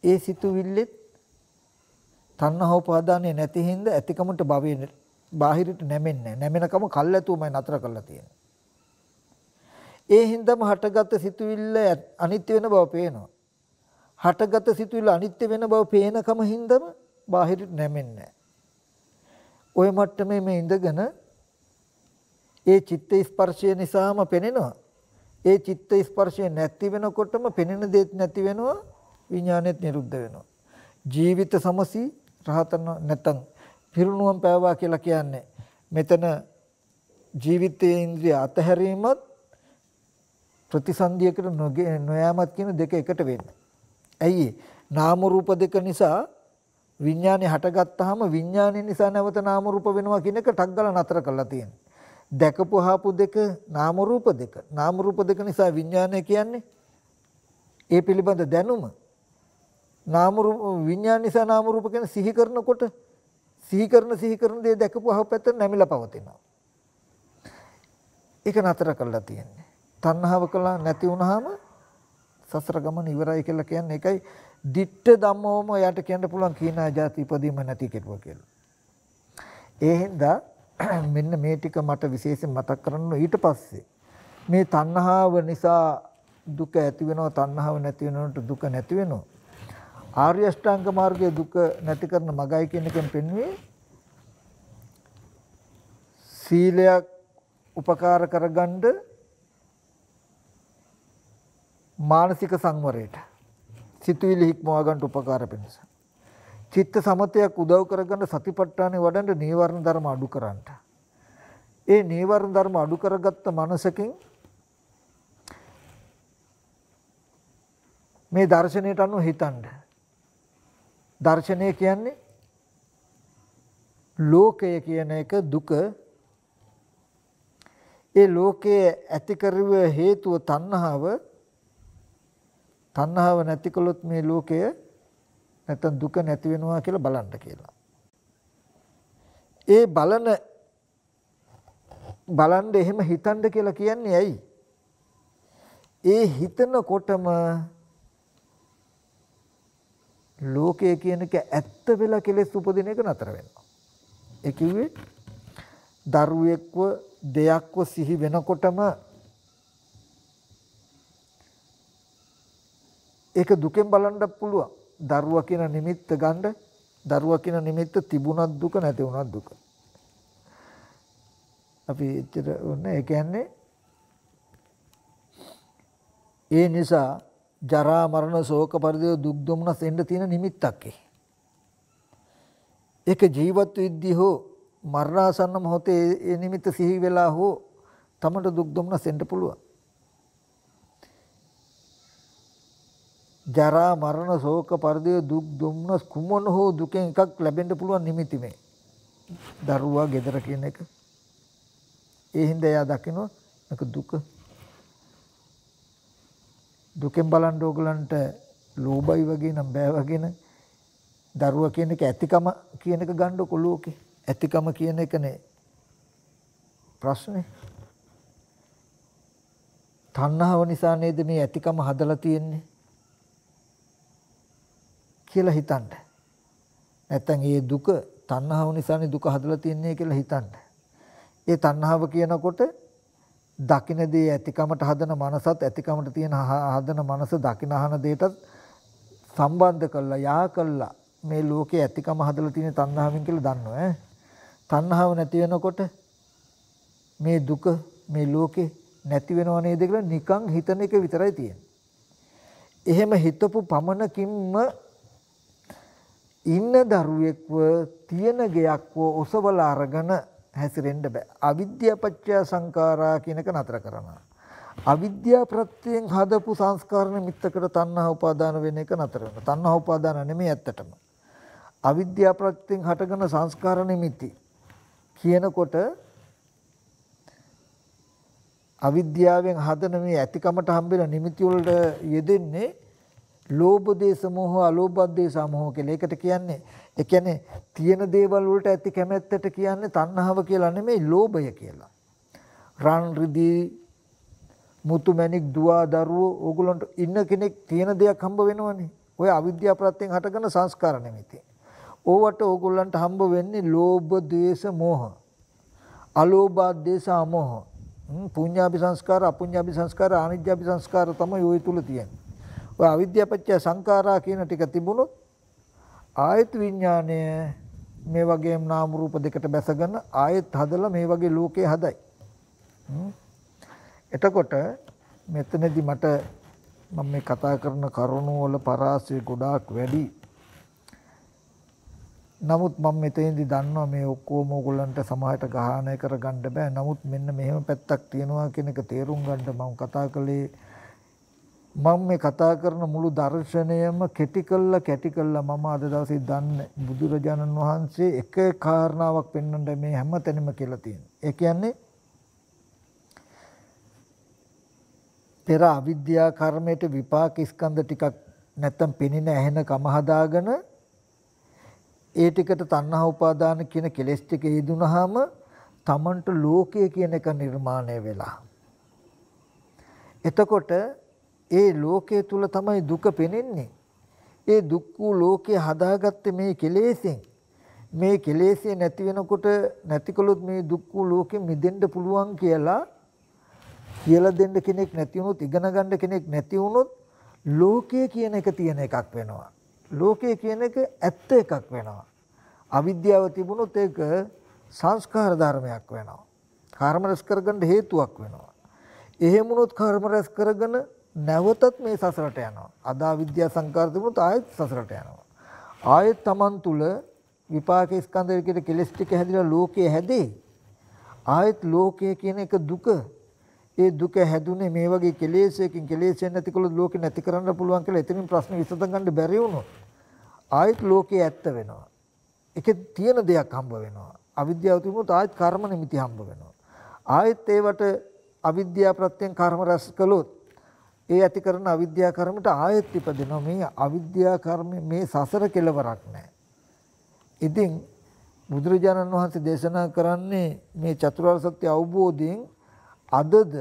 ඒ සිතුවිල්ලෙත් තණ්හා උපාදානය නැති හින්දා ඇතිකමට භවයේ බාහිරට නැමෙන්නේ නැමෙනකම කල්ැතුමයි නතර කරලා තියෙන්නේ. ඒ හින්දාම හටගත් සිතුවිල්ල අනිත්‍ය වෙන බව පේනවා. හටගත් සිතුවිල්ල අනිත්‍ය වෙන බව පේනකම හින්දාම බාහිරට නැමෙන්නේ ඔය මට්ටමේ මේ ඉඳගෙන ඒ චිත්ත ස්පර්ශය නිසාම පෙනෙනවා. ඒ චිත්ත ස්පර්ශය නැති වෙනකොටම පෙනෙන දේත් නැති වෙනවා විඥානෙත් නිරුද්ධ වෙනවා. ජීවිත සමසි රහතන නැතන් පිරුණුවම් පෑවා කියලා කියන්නේ මෙතන ජීවිතයේ ඉන්ද්‍රිය අතහැරීමත් ප්‍රතිසන්දියකට නොයෑමත් කියන දෙක එකට වෙන්නේ. ඇයි නාම රූප දෙක නිසා විඥානේ හටගත්තාම විඥානේ නිසා නැවත නාම රූප වෙනවා කියන එක ටක් ගාලා නතර කරලා තියෙනවා. දැකපු හාපු දෙක නාම රූප දෙක. නාම රූප දෙක නිසා විඥානය කියන්නේ ඒ පිළිබඳ දැනුම. නාම රූප විඥාන නිසා නාම රූප ගැන සිහි කරනකොට සිහි කරන සිහි කරන දේ දැකපු අහව පැත්ත නැමිලා පවතිනවා. ඒක නතර කරලා තියෙන්නේ. තණ්හාව කළා නැති වුනහම සසර ගමන ඉවරයි කියලා කියන්නේ ඒකයි දිට්ඨ ධම්මෝම යට කියන්න පුළුවන් කීනා જાති ඉදීම නැති කෙරුවා කියලා. ඒ හින්දා මෙන්න මේ ටික මට විශේෂයෙන් මතක් කරන්න ඊට පස්සේ මේ තණ්හාව නිසා දුක ඇති වෙනවා තණ්හාව නැති වෙනකොට දුක නැති වෙනවා ආර්ය අෂ්ටාංග මාර්ගයේ දුක නැති කරන මගයි කියන එකෙන් පෙන්වන්නේ සීලයක් උපකාර කරගන්න මානසික සංවරයට සිතුවිලි හික්මවා ගන්නට උපකාර වෙනස චිත්ත සමතයක් උදව් කරගන්න සතිපට්ඨානේ වඩන්න නීවරණ ධර්ම අඩු කරන්න. ඒ නීවරණ ධර්ම අඩු කරගත්ත මනසකින් මේ දර්ශනයට අනුව හිතන්න. දර්ශනය කියන්නේ ලෝකය කියන එක දුක ඒ ලෝකයේ ඇති කරව හේතුව තණ්හාව තණ්හාව නැති කළොත් මේ ලෝකය නැත්නම් දුක නැති වෙනවා කියලා බලන්න කියලා. ඒ බලන බලන්න එහෙම හිතන්න කියලා කියන්නේ ඇයි? ඒ හිතනකොටම ලෝකය කියන එක ඇත්ත වෙලා කෙලෙස් උපදින එක නතර වෙනවා. ඒ කිව්වේ දරුවෙක්ව දෙයක්ව සිහි වෙනකොටම ඒක දුකෙන් බලන්න පුළුවන්. දරුවා කියන නිමිත්ත ගන්න දරුවා කියන නිමිත්ත තිබුණත් දුක නැති වුණත් දුක. අපි එච්චර ඕනේ ඒ කියන්නේ ඒ නිසා ජරා මරණ ශෝක පරිදේ දුක් දුම්නස් එන්න තියෙන නිමිත්තක් ඒක ජීවත් වෙද්දී හෝ මරණාසන්න මොහොතේ ඒ නිමිත්ත සිහි වෙලා හෝ තමට දුක් දුම්නස් එන්න පුළුවන්. ජරා මරණ ශෝක පරිදේ දුක් දුම්නස් කුමන හෝ දුකෙන් එකක් ලැබෙන්න පුළුවන් නිමිති මේ. දරුවා gedara කියන එක. ඒ හින්දා එයා දකිනවා මේක දුක. දුකෙන් බලන් ඕගලන්ට ලෝභයි වගේ නම් බෑ වගේ නම් දරුවා කියන එක ඇතිකම කියන එක ගන්නකො ලෝකේ. ඇතිකම කියන එකනේ ප්‍රශ්නේ. තණ්හාව නිසා නේද මේ ඇතිකම හදලා තියෙන්නේ? කියලා හිතන්න. නැත්තම් ඒ දුක තණ්හාව නිසානේ දුක හදලා තියන්නේ කියලා හිතන්න. ඒ තණ්හාව කියනකොට දකින දේ ඇතිකමට හදන මනසත් ඇතිකමට තියෙන හදන මනස දකින අහන දේටත් සම්බන්ධ කරලා යා කරලා මේ ලෝකේ ඇතිකම හදලා තියෙන තණ්හාවෙන් කියලා දන්නෝ ඈ. තණ්හාව නැති වෙනකොට මේ දුක මේ ලෝකේ නැති වෙනව නේද කියලා නිකන් හිතන එක විතරයි තියෙන්නේ. එහෙම හිතපු පමණකින්ම ඉන්න දරුවෙක්ව තියෙන ගයක්ව ඔසවලා අරගෙන හැසිරෙන්න බෑ. අවිද්‍යාපච්චය සංඛාරා කියනක නතර කරනවා. අවිද්‍යා ප්‍රත්‍යයෙන් හදපු සංස්කාරණ මිත්තකට තණ්හා උපාදාන වෙන එක නතර කරනවා. තණ්හා උපාදාන නෙමෙයි ඇත්තටම. අවිද්‍යා ප්‍රත්‍යයෙන් හටගෙන සංස්කාර නිමිති කියනකොට අවිද්‍යාවෙන් හදන මේ ඇතිකමට හම්බෙන නිමිති වලට යෙදෙන්නේ ලෝභ දේශ මොහ අලෝභ දේශ මොහ කියලා. ඒකට කියන්නේ ඒ කියන්නේ තියෙන දේවල් වලට ඇති කැමැත්තට කියන්නේ තණ්හාව කියලා නෙමෙයි ලෝභය කියලා. රන් රිදී මුතුමැණික් දුව දරුවෝ ඕගොල්ලන්ට ඉන්න කෙනෙක් තියෙන දෙයක් හම්බ වෙනවනේ. ඔය අවිද්‍යාව ප්‍රත්‍යයෙන් හටගන්න සංස්කාර නිමිති. ඕවට ඕගොල්ලන්ට හම්බ වෙන්නේ ලෝභ දේශ මොහ. අලෝභ දේශ අමෝහ. පුඤ්ඤාභි සංස්කාර අපුඤ්ඤාභි සංස්කාර ආනිජ්ජාභි සංස්කාර තමයි ওই තුල තියෙන්නේ. ඔය අවිද්‍යාපච්චය සංඛාරා කියන ටික තිබුණොත් ආයත විඥාණය මේ වගේම නාම රූප දෙකට බැසගෙන ආයත් හදලා මේ වගේ ලෝකේ හදයි. එතකොට මෙතනදී මට මම මේ කතා කරන කරුණු වල පරාසය ගොඩාක් වැඩි. නමුත් මම මෙතෙන්දි දන්නවා මේ ඔක්කොම ඕගොල්ලන්ට සමාහයට ගහානය කරගන්න බෑ. නමුත් මෙන්න මෙහෙම පැත්තක් තියෙනවා කියන එක තේරුම් ගන්න මම කතා කළේ මම මේ කතා කරන මුළු දර්ශනයම කැටි කළා කැටි කළා මම අද දවසේ දන්නේ බුදුරජාණන් වහන්සේ එක කාරණාවක් පෙන්වන්න මේ හැමතැනම කියලා තියෙනවා. ඒ කියන්නේ පෙර අවිද්‍යා කර්මයට විපාක ස්කන්ධ ටිකක් නැත්තම් පෙනෙන ඇහෙන කම හදාගෙන ඒ ටිකට තණ්හා උපාදාන කියන කෙලෙස් ටික යෙදුනහම Tamanට ලෝකය කියන එක නිර්මාණය වෙලා. එතකොට ඒ ලෝකයේ තුල තමයි දුක පෙනෙන්නේ. ඒ දුක් වූ ලෝකේ හදාගත්තේ මේ කෙලෙසෙන්. මේ කෙලෙසේ නැති වෙනකොට නැතිකොලොත් මේ දුක් වූ ලෝකෙ මිදෙන්න පුළුවන් කියලා කියලා දෙන්න කෙනෙක් නැති වුණොත් ඉගෙන ගන්න කෙනෙක් නැති වුණොත් ලෝකය කියන එක තියෙන එකක් වෙනවා. ලෝකය කියන එක ඇත්ත එකක් වෙනවා. අවිද්‍යාව තිබුණොත් ඒක සංස්කාර ධර්මයක් වෙනවා. කර්ම රැස් කරගන්න හේතුවක් වෙනවා. එහෙම වුණොත් කර්ම රැස් කරගෙන නැවතත් මේ සසරට යනවා. අදා විද්‍යා සංකාර තිබුණොත් ආයෙත් සසරට යනවා. ආයෙත් Taman තුල විපාක ස්කන්ධය කියන කෙලස් ටික හැදිලා ලෝකය හැදේ. ආයෙත් ලෝකය කියන එක දුක. ඒ දුක හැදුනේ මේ වගේ කෙලෙසයකින් කෙලෙසෙන් නැතිකොළොත් ලෝකෙ නැති කරන්න පුළුවන් කියලා එතනින් ප්‍රශ්න විසඳ ගන්න බැරි වුණොත් ආයෙත් ලෝකේ ඇත්ත වෙනවා. ඒකේ තියෙන දෙයක් හම්බ වෙනවා. අවිද්‍යාව තිබුණොත් ආයෙත් කර්ම නිමිති හම්බ වෙනවා. ආයෙත් ඒවට අවිද්‍යාව ප්‍රත්‍යයෙන් කර්ම රැස් කළොත් ඒ ඇති කරන අවිද්‍යා කර්මයට ආයෙත් ඉපදෙනවා. මේ අවිද්‍යා කර්ම මේ සසර කෙලවරක් නැහැ. ඉතින් බුදුරජාණන් වහන්සේ දේශනා කරන්නේ මේ චතුරාර්ය සත්‍ය අවබෝධයෙන් අදද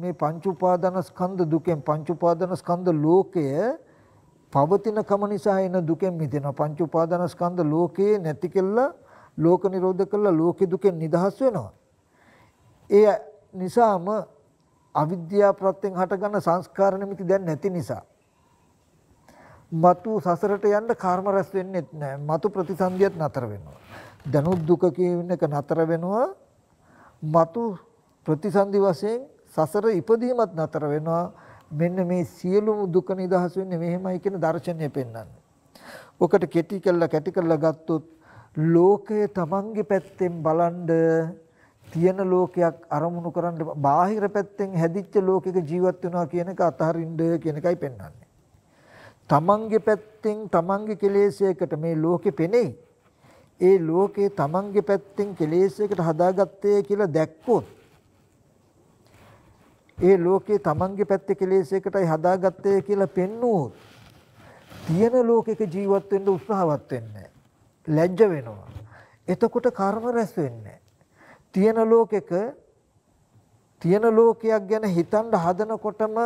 මේ පංච උපාදාන ස්කන්ධ දුකෙන් පංච උපාදාන ස්කන්ධ ලෝකය පවතින කම නිසා එන දුකෙන් මිදෙනවා. පංච උපාදාන ස්කන්ධ ලෝකයේ නැති කෙල්ල ලෝක නිරෝධ කළා ලෝක දුකෙන් නිදහස් වෙනවා. ඒ නිසාම අවිද්‍යාව ප්‍රත්‍යයෙන් හටගන්න සංස්කාර නිමිති දැන් නැති නිසා මතු සසරට යන්න කර්ම රැස් වෙන්නේත් නැහැ. මතු ප්‍රතිසන්දියත් නතර වෙනවා. දනුත් දුක කියන එක නතර වෙනවා. මතු ප්‍රතිසන්දි වශයෙන් සසර ඉපදීමත් නතර වෙනවා. මෙන්න මේ සියලුම දුක නිදහස් වෙන්නේ මෙහෙමයි කියන දර්ශනය පෙන්වන්නේ. ඔකට කෙටි කළා කැටි කළා ගත්තොත් ලෝකය Tamange පැත්තෙන් බලන්ඩ තියෙන ලෝකයක් අරමුණු කරන්න බාහිර පැත්තෙන් හැදිච්ච ලෝකයක ජීවත් වෙනවා කියන එක අතහරින්න කියන එකයි පෙන්වන්නේ. තමන්ගේ පැත්තෙන් තමන්ගේ කෙලෙස්යකට මේ ලෝකෙ පෙනේ. ඒ ලෝකේ තමන්ගේ පැත්තෙන් කෙලෙස්යකට හදාගත්තේ කියලා දැක්කොත් ඒ ලෝකේ තමන්ගේ පැත්තේ කෙලෙස්යකටයි හදාගත්තේ කියලා පෙන්වුවොත් තියෙන ලෝකයක ජීවත් වෙන්න උත්සාහවත් වෙන්නේ ලැජ්ජ වෙනවා. එතකොට කර්ම රැස් වෙන්නේ තියෙන ලෝකෙක තියෙන ලෝකයක් ගැන හිතන හදනකොටම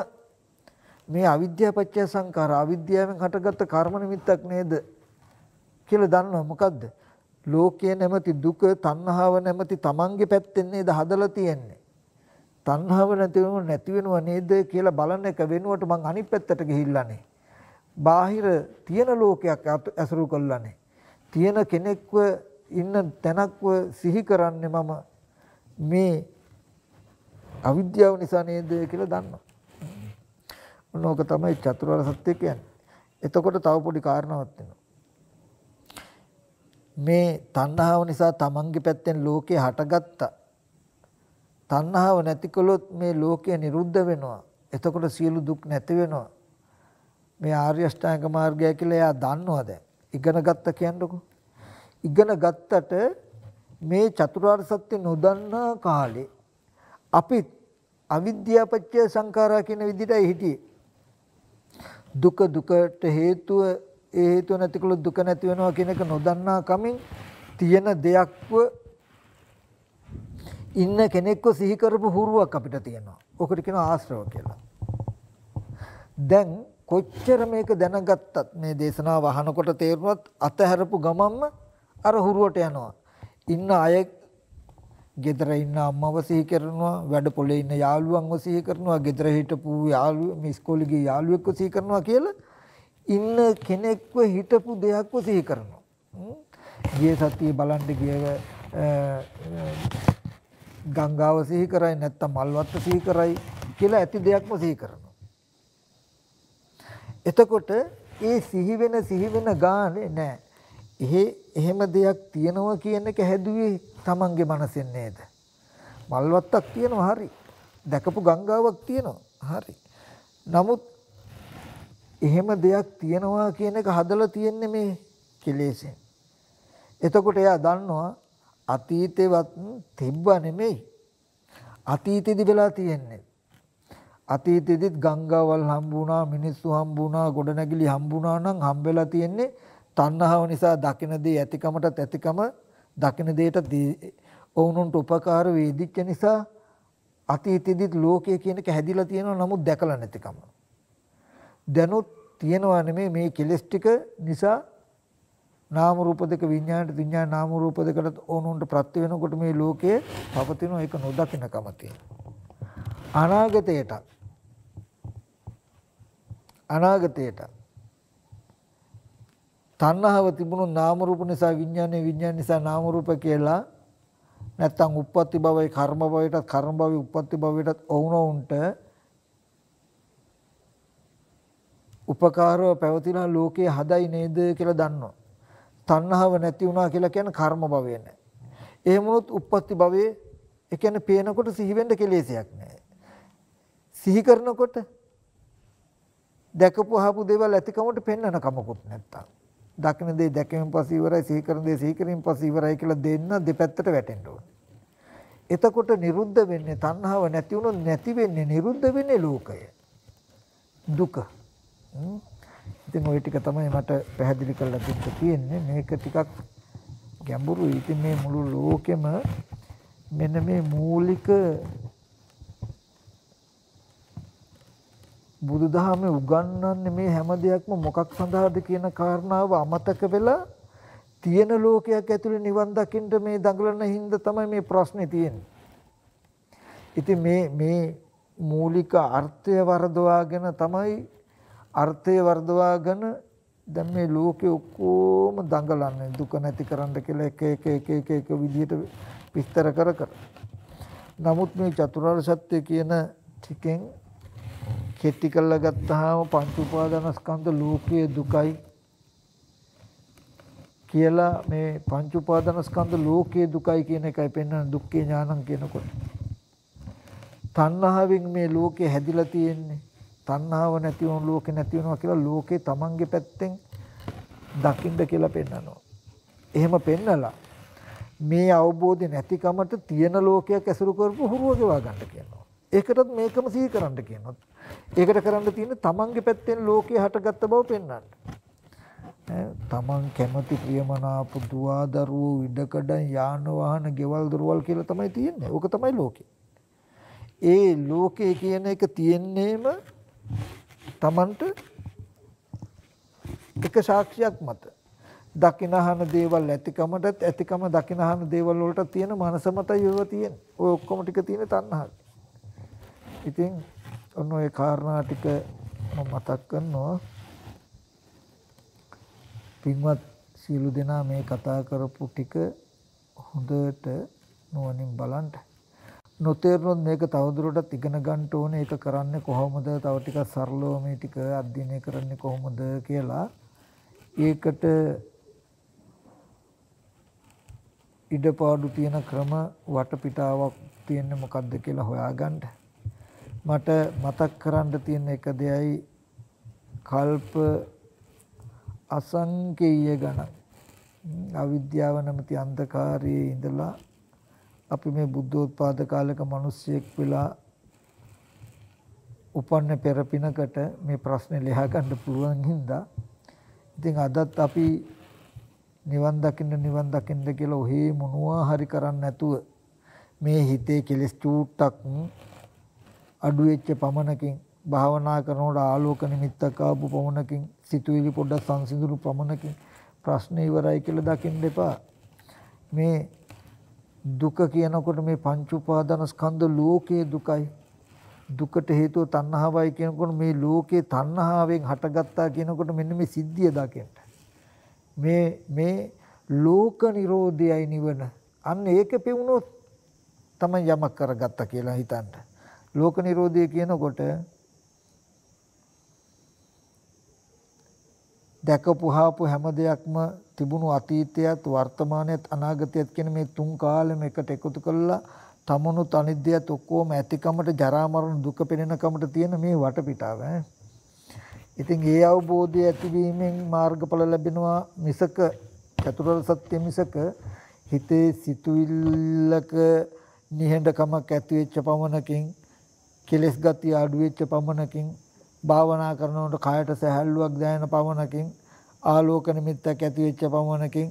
මේ අවිද්‍යාපච්චය සංඛාර අවිද්‍යාවෙන් හටගත්ත කර්ම නිමිත්තක් නේද කියලා දන්නවා මොකද්ද ලෝකයේ නැමැති දුක තණ්හාව නැමැති තමන්ගේ පැත්තෙන් නේද හදලා තියෙන්නේ තණ්හාව නැතිවම නැති වෙනව නේද කියලා බලන එක වෙනුවට මං අනිත් පැත්තට ගිහිල්ලානේ බාහිර තියෙන ලෝකයක් ඇසුරු කරලානේ තියෙන කෙනෙක්ව ඉන්න තැනක්ව සිහි කරන්නේ මම මේ අවිද්‍යාව නිසා නේද කියලා දන්නවා. ඔන්න ඕක තමයි චතුරාර්ය සත්‍ය කියන්නේ. එතකොට තව පොඩි කාරණාවක් වෙනවා. මේ තණ්හාව නිසා තමන්ගේ පැත්තෙන් ලෝකේ හටගත්තා. තණ්හාව නැතිකොලොත් මේ ලෝකය නිරුද්ධ වෙනවා. එතකොට සියලු දුක් නැති වෙනවා. මේ ආර්ය අෂ්ටාංග මාර්ගය කියලා එයා දන්නවා දැන්. ඉගෙන ගත්ත කියන්නකෝ. ඉගෙන ගත්තට මේ චතුරාර්ය සත්‍ය නොදන්නා කාලේ අපි අවිද්‍යාපච්චය සංඛාරා කියන විදිහටයි හිටියේ. දුක දුකට හේතුව ඒ හේතුව නැතිකල දුක නැති වෙනවා කියන එක නොදන්නා කමින් තියෙන දෙයක්ව ඉන්න කෙනෙක්ව සිහි කරපු හුරුවක් අපිට තියෙනවා. ඔකට කියනවා ආශ්‍රව කියලා. දැන් කොච්චර මේක දැනගත්තත් මේ දේශනාව අහනකොට තේරුණත් අතහැරපු ගමම්ම අර හුරුවට යනවා. ඉන්න අය ගෙදර ඉන්න අම්මව සිහි කරනවා වැඩ පොලේ ඉන්න යාළුවන්ව සිහි කරනවා ගෙදර හිටපු යාළුව මේ ඉස්කෝලේ ගිය යාළුවෙක්ව සිහි කරනවා කියලා ඉන්න කෙනෙක්ව හිටපු දෙයක්ව සිහි කරනවා ගිය සතියේ බලන්න ගිය ගංගාව සිහි කරයි නැත්නම් මල්වත්ත සිහි කරයි කියලා ඇති දෙයක්ම සිහි කරනවා. එතකොට ඒ සිහි වෙන සිහි වෙන ගානේ නෑ. එහෙ එහෙම දෙයක් තියෙනවා කියන එක හැදුවේ Tamange මනසෙන් නේද? මල්වත්තක් තියෙනවා හරි. දැකපු ගංගාවක් තියෙනවා හරි. නමුත් එහෙම දෙයක් තියෙනවා කියන එක හදලා තියෙන්නේ මේ කෙලෙසෙන්. එතකොට එයා දන්නවා අතීතේවත් තිබ්බ නෙමෙයි. අතීතෙදි වෙලා තියෙන්නේ. අතීතෙදිත් ගංගාවල් හම්බුණා, මිනිස්සු හම්බුණා, ගොඩනැගිලි හම්බුණා නම් හම්බෙලා තියෙන්නේ තණ්හාව නිසා දකින දේ ඇතිකමටත් ඇතිකම දකින දේට ඔවුන්ට උපකාර වේදිච්ච නිසා අතීතෙදිත් ලෝකය කියන එක හැදිලා තියෙනවා නමුත් දැකලා නැතිකම. දැනුත් තියෙනවා නෙමේ මේ කෙලෙස් ටික නිසා නාම රූප දෙක විඥාණයට විඥාන නාම රූප දෙකට ඕනුන්ට ප්‍රත්‍ය වෙනකොට මේ ලෝකයේ පවතින එක නොදකින්නකම තියෙනවා. අනාගතයට අනාගතයට තණ්හාව තිබුණොත් නාම රූප නිසා විඥානය විඥාන නිසා නාම රූප කියලා නැත්තම් උප්පත්ති භවයේ කර්ම භවයටත් කර්ම භවයේ උප්පත්ති භවයටත් වුණොන්ට උපකාරව පැවතිලා ලෝකේ හදයි නේද කියලා දන්නවා. තණ්හාව නැති වුණා කියලා කියන්නේ කර්ම භවය නෑ. එහෙම වුණොත් උප්පත්ති භවයේ ඒ කියන්නේ පේනකොට සිහි වෙන්න කෙලෙසයක් නෑ. සිහි කරනකොට දැකපු අහපු දේවල් ඇතිකමට පෙන්වන කමකුත් නැත්තම් දකින දේ දැකීමෙන් පස්සේ ඉවරයි, සිහි කරන දේ සිහි කිරීමෙන් පස්සේ ඉවරයි කියලා දෙන්න දෙපැත්තට වැටෙන්න ඕනේ. එතකොට නිරුද්ධ වෙන්නේ තණ්හාව නැති වුණොත් නැති වෙන්නේ නිරුද්ධ වෙන්නේ ලෝකය. දුක. ඉතින් ওই ටික තමයි මට පැහැදිලි කරලා දෙන්න තියෙන්නේ. මේක ටිකක් ගැඹුරුයි. ඉතින් මේ මුළු ලෝකෙම මෙන්න මේ මූලික බුදුදහමේ උගන්වන්නේ මේ හැම දෙයක්ම මොකක් සඳහාද කියන කාරණාව අමතක වෙලා තියෙන ලෝකයක් ඇතුලේ නිවන් දකින්න මේ දඟලන හින්දා තමයි මේ ප්‍රශ්නේ තියෙන්නේ. ඉතින් මේ මේ මූලික අර්ථය වර්ධවාගෙන තමයි අර්ථය වර්ධවාගෙන දැන් මේ ලෝකේ ඔක්කොම දඟලන්නේ දුක නැති කරන්න කියලා එක එක එක එක එක විදිහට විස්තර කර කර. නමුත් මේ චතුරාර්ය සත්‍ය කියන ටිකෙන් කෙටි කරලා ගත්තාම පංච උපාදානස්කන්ධ ලෝකයේ දුකයි කියලා මේ පංච උපාදානස්කන්ධ ලෝකයේ දුකයි කියන එකයි පෙන්වන දුක්ඛේ ඥානං කියනකොට. තණ්හාවෙන් මේ ලෝකේ හැදිලා තියෙන්නේ. තණ්හාව නැති වුණු ලෝකේ නැති වෙනවා කියලා ලෝකේ Tamange පැත්තෙන් දකින්න කියලා පෙන්වනවා. එහෙම පෙන්නලා මේ අවබෝධය නැතිකමට තියෙන ලෝකයක් ඇසුරු කරපු හුරුවක වා ගන්න කියනවා. ඒකටත් මේකම සිහි කරන්න කියනවා. ඒකට කරන්න තියෙන්නේ තමන්ගේ පැත්තෙන් ලෝකේ හටගත්ත බව පෙන්වන්න. තමන් කැමති ප්‍රියමනාප දුවා දරුවෝ ඉඩකඩම් යාන වාහන ගෙවල් දොරවල් කියලා තමයි තියෙන්නේ. ඕක තමයි ලෝකේ. ඒ ලෝකේ කියන එක තියෙන්නේම තමන්ට එක සාක්ෂියක් මත. දකිනහන දේවල් ඇතිකමටත් ඇතිකම දකිනහන දේවල් වලට තියෙන මනස මතයි ඒව තියෙන්නේ. ඔය ඔක්කොම ටික තියෙන තණ්හාව. ඉතින් ඔන්න ඔය කාරණා ටික මම මතක් කරනවා. පින්වත් සියලු දෙනා මේ කතා කරපු ටික හොඳට නුවණින් බලන්න. නොතේරුණොත් මේක තවදුරටත් ඉගෙන ගන්න ඕනේ. ඒක කරන්නේ කොහොමද? තව ටිකක් සරලව මේ ටික අධ්‍යයනය කරන්නේ කොහොමද කියලා. ඒකට ඉඩපාඩු තියෙන ක්‍රම වටපිටාවක් තියෙන්නේ මොකද්ද කියලා හොයාගන්න. මට මතක් කරන්න තියෙන එක දෙයයි කල්ප අසංකේය ගණන් අවිද්‍යාව නැමැති අන්ධකාරයේ ඉඳලා අපි මේ බුද්ධෝත්පාද කාලක මිනිස්සෙක් වෙලා උපන්න පෙරපිනකට මේ ප්‍රශ්නේ ලියා ගන්න පුළුවන් හින්දා ඉතින් අදත් අපි නිවන් දකින්න නිවන් දකින්න කියලා ඔහේ මොනවා හරි කරන්නේ නැතුව මේ හිතේ කෙලස් චූට්ටක් අඩු වෙච්ච පමණකින් භාවනා කරනකොට ආලෝක නිමිත්තක් ආපු පමණකින් සිතුවිලි පොඩ්ඩක් සංසිඳුණු පමණකින් ප්‍රශ්න ඉවරයි කියලා දකින්න එපා. මේ දුක කියනකොට මේ පංච උපාදාන ස්කන්ධ ලෝකයේ දුකයි. දුකට හේතුව තණ්හාවයි කියනකොට මේ ලෝකේ තණ්හාවෙන් හටගත්තා කියනකොට මෙන්න මේ සිද්ධිය දකින්න. මේ මේ ලෝක නිරෝධයයි නිවන. අන්න ඒක පෙවුනොත් තමයි යමක් කරගත්තා කියලා හිතන්නේ. ලෝක නිරෝධය කියනකොට දැකපුහාපු හැම දෙයක්ම තිබුණු අතීතයත් වර්තමානයත් අනාගතයත් කියන මේ තුන් කාලෙම එකට එකතු කරලා තමනු තනිද්දයත් ඔක්කොම ඇතිකමට ජරා මරණ දුක පෙනෙනකමට තියෙන මේ වටපිටාව ඈ. ඉතින් ඒ අවබෝධය ඇතිවීමෙන් මාර්ගඵල ලැබෙනවා මිසක චතුරාර්ය සත්‍ය මිසක හිතේ සිතුවිල්ලක නිහඬකමක් ඇති වෙච්ච පමණකින් කෙලෙස් ගතිය අඩු වෙච්ච පමණකින් භාවනා කරනකොට කායට සැහැල්ලුවක් දැනෙන පමණකින් ආලෝක නිමිත්තක් ඇති වෙච්ච පමණකින්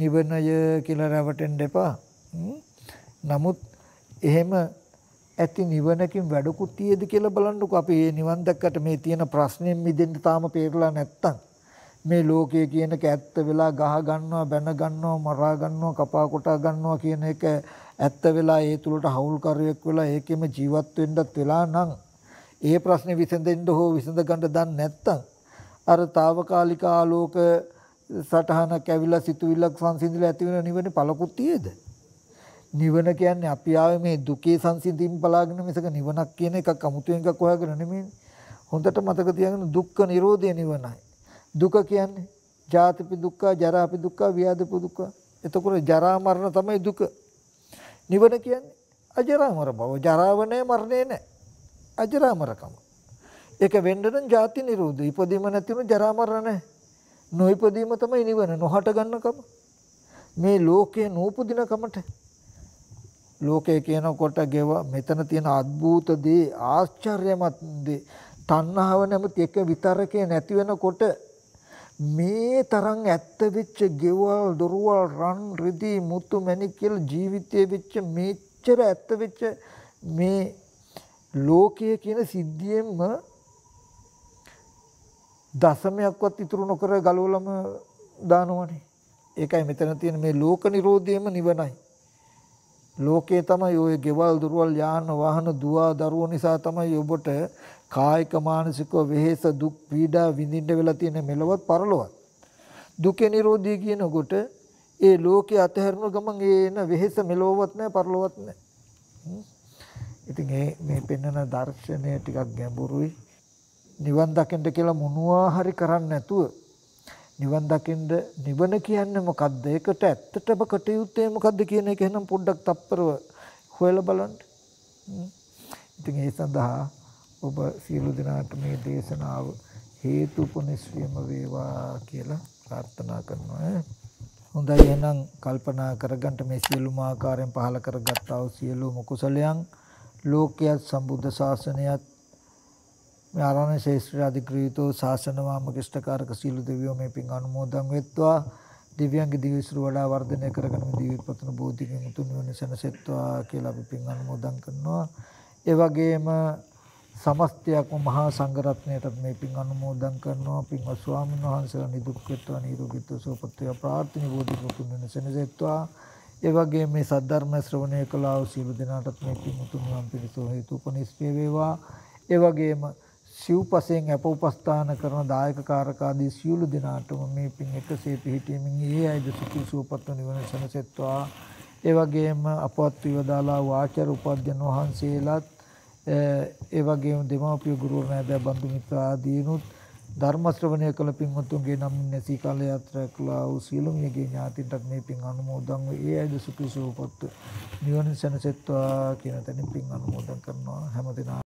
නිවනය කියලා රැවටෙන්න එපා. නමුත් එහෙම ඇති නිවනකින් වැඩකුත් තියේද කියලා බලන්නකෝ අපි මේ නිවන් දැක්කට මේ තියෙන ප්‍රශ්නෙන් මිදෙන්න තාම පේරලා නැත්තම් මේ ලෝකයේ කියනක ඇත්ත වෙලා ගහ ගන්නවා බැන ගන්නවා මරා ගන්නවා කපා කොටා ගන්නවා කියන එක ඇත්ත වෙලා ඒ තුලට හවුල්කරුවෙක් වෙලා ඒකෙම ජීවත් වෙන්නත් වෙලා නම් ඒ ප්‍රශ්නේ විසඳෙන්න හෝ විසඳ ගන්න දන්නේ නැත්තම් අර తాවකාලික ආලෝක සටහනක් ඇවිල්ලා සිතුවිල්ලක් සංසිඳිලා ඇති වෙන නිවනේ පළකුත් තියේද නිවන කියන්නේ අපි ආවේ මේ දුකේ සංසිඳීම් බලාගෙන මිසක නිවනක් කියන එකක් අමුතුවෙන් එකක් හොයාගෙන නෙමෙයි හොඳට මතක තියාගන්න දුක්ඛ නිරෝධය නිවනයි දුක කියන්නේ ජාතිපි දුක්ඛ ජරාපි දුක්ඛ ව්‍යාධිපි දුක්ඛ එතකොට ජරා මරණ තමයි දුක නිවන කියන්නේ අජරාමර බව. ජරාව නැහැ, මරණය නැහැ. අජරාමරකම. ඒක වෙන්න නම් ජාති නිරෝධය. ඉපදීම නැතිනම් ජරා මරණ නැහැ. නොඉපදීම තමයි නිවන. නොහට ගන්නකම. මේ ලෝකේ නූපදින කමට ලෝකේ කියනකොට ගෙව මෙතන තියෙන අద్භූත දේ ආශ්චර්යමත් දේ තණ්හාව නැමති එක විතරකේ නැති වෙනකොට මේ තරම් ඇත්ත වෙච්ච ගෙවල් දොරවල් රන් රිදී මුතු මැණික් කියලා ජීවිතයේ වෙච්ච මෙච්චර ඇත්ත වෙච්ච මේ ලෝකයේ කියන සිද්ධියෙම දශමයක්වත් ඉතුරු නොකර ගලවලම දානවනේ. ඒකයි මෙතන තියෙන මේ ලෝක නිරෝධයම නිවනයි. ලෝකේ තමයි ඔය ගෙවල් දොරවල් යාන වාහන දුවා දරුවෝ නිසා තමයි ඔබට කායික මානසික වෙහෙස දුක් පීඩා විඳින්න වෙලා තියෙන මෙලවත් පරලොවත් දුකේ නිරෝධය කියනකොට ඒ ලෝකේ අතහැරන ගමන් ඒ එන වෙහෙස මෙලොවත් නැහැ පරලොවත් නැහැ. ඉතින් මේ මේ පෙන්වන දර්ශනය ටිකක් ගැඹුරුයි. නිවන් දකින්න කියලා මොනවා හරි කරන්න නැතුව නිවන් දකින්න නිවන කියන්නේ මොකද්ද? ඒකට ඇත්තටම කටයුත්තේ මොකද්ද කියන එක එහෙනම් පොඩ්ඩක් තප්පරව හොයලා බලන්න. ඉතින් ඒ සඳහා ඔබ සියලු දෙනාට මේ දේශනාව හේතුපොනිස්වියම වේවා කියලා ප්‍රාර්ථනා කරනවා. හොඳයි එහෙනම් කල්පනා කරගන්න මේ සියලුම ආකාරයෙන් පහල කරගත්තා වූ සියලුම කුසලයන් ලෝකයේත් සම්බුද්ධ ශාසනයත් මේ ආරණ්‍ය ශේෂ්ත්‍රාදී අධිග්‍රහීතෝ ශාසනවාම කිෂ්ඨකාරක සීළු දෙවියෝ මේ පින් අනුමෝදන් වෙත්වා දිව්‍යංග දිවිසුරු වඩා වර්ධනය කරගෙන දිවිපතන බෝධිගෙන් උතුම් නිවන සැනසෙත්වා කියලා අපි පින් අනුමෝදන් කරනවා ඒ වගේම සමස්තයක්ම මහා සංඝරත්නයටත් මේ පින් අනුමෝදන් කරනවා පින්වත් ස්වාමීන් වහන්සේලා නිදුක් වෙත්වා නිරෝගීත්ව සුවපත් වේවා ප්‍රාර්ථනී බෝධි පුතුන් වෙන සෙනසෙත්වා ඒ වගේ මේ සද්ධර්ම ශ්‍රවණය කළා වූ සියලු දෙනාටත් මේ පින් උතුම් නම් පිණිසෝ හේතු උපනිෂ්ඨේ වේවා ඒ වගේම සිව්පසෙන් අප උපස්ථාන කරන දායක කාරකාදී සියලු දෙනාටම මේ පින් එකසේ පිහිටීමෙන් ඒ අයද සුඛී සුවපත් නිවන සෙනසෙත්වා ඒ වගේම අපවත් විවදාලා වාචර උපද්‍යන වහන්සේලාත් ඒ වගේම දෙමාපිය ගුරු නැදෑ බඳු මිත්‍ර ආදීනුත් ධර්ම ශ්‍රවණය කළ පින්වත්තුන්ගේ නම් නැසී කාල යාත්‍රා කළා වූ සියලුම යගේ ඥාතින්ටත් මේ පින් අනුමෝදන් වේ. ඒ අයද සුඛී සුවපත් නිවන සැනසෙත්වා කියන තැනින් පින් අනුමෝදන් කරනවා හැමදෙනා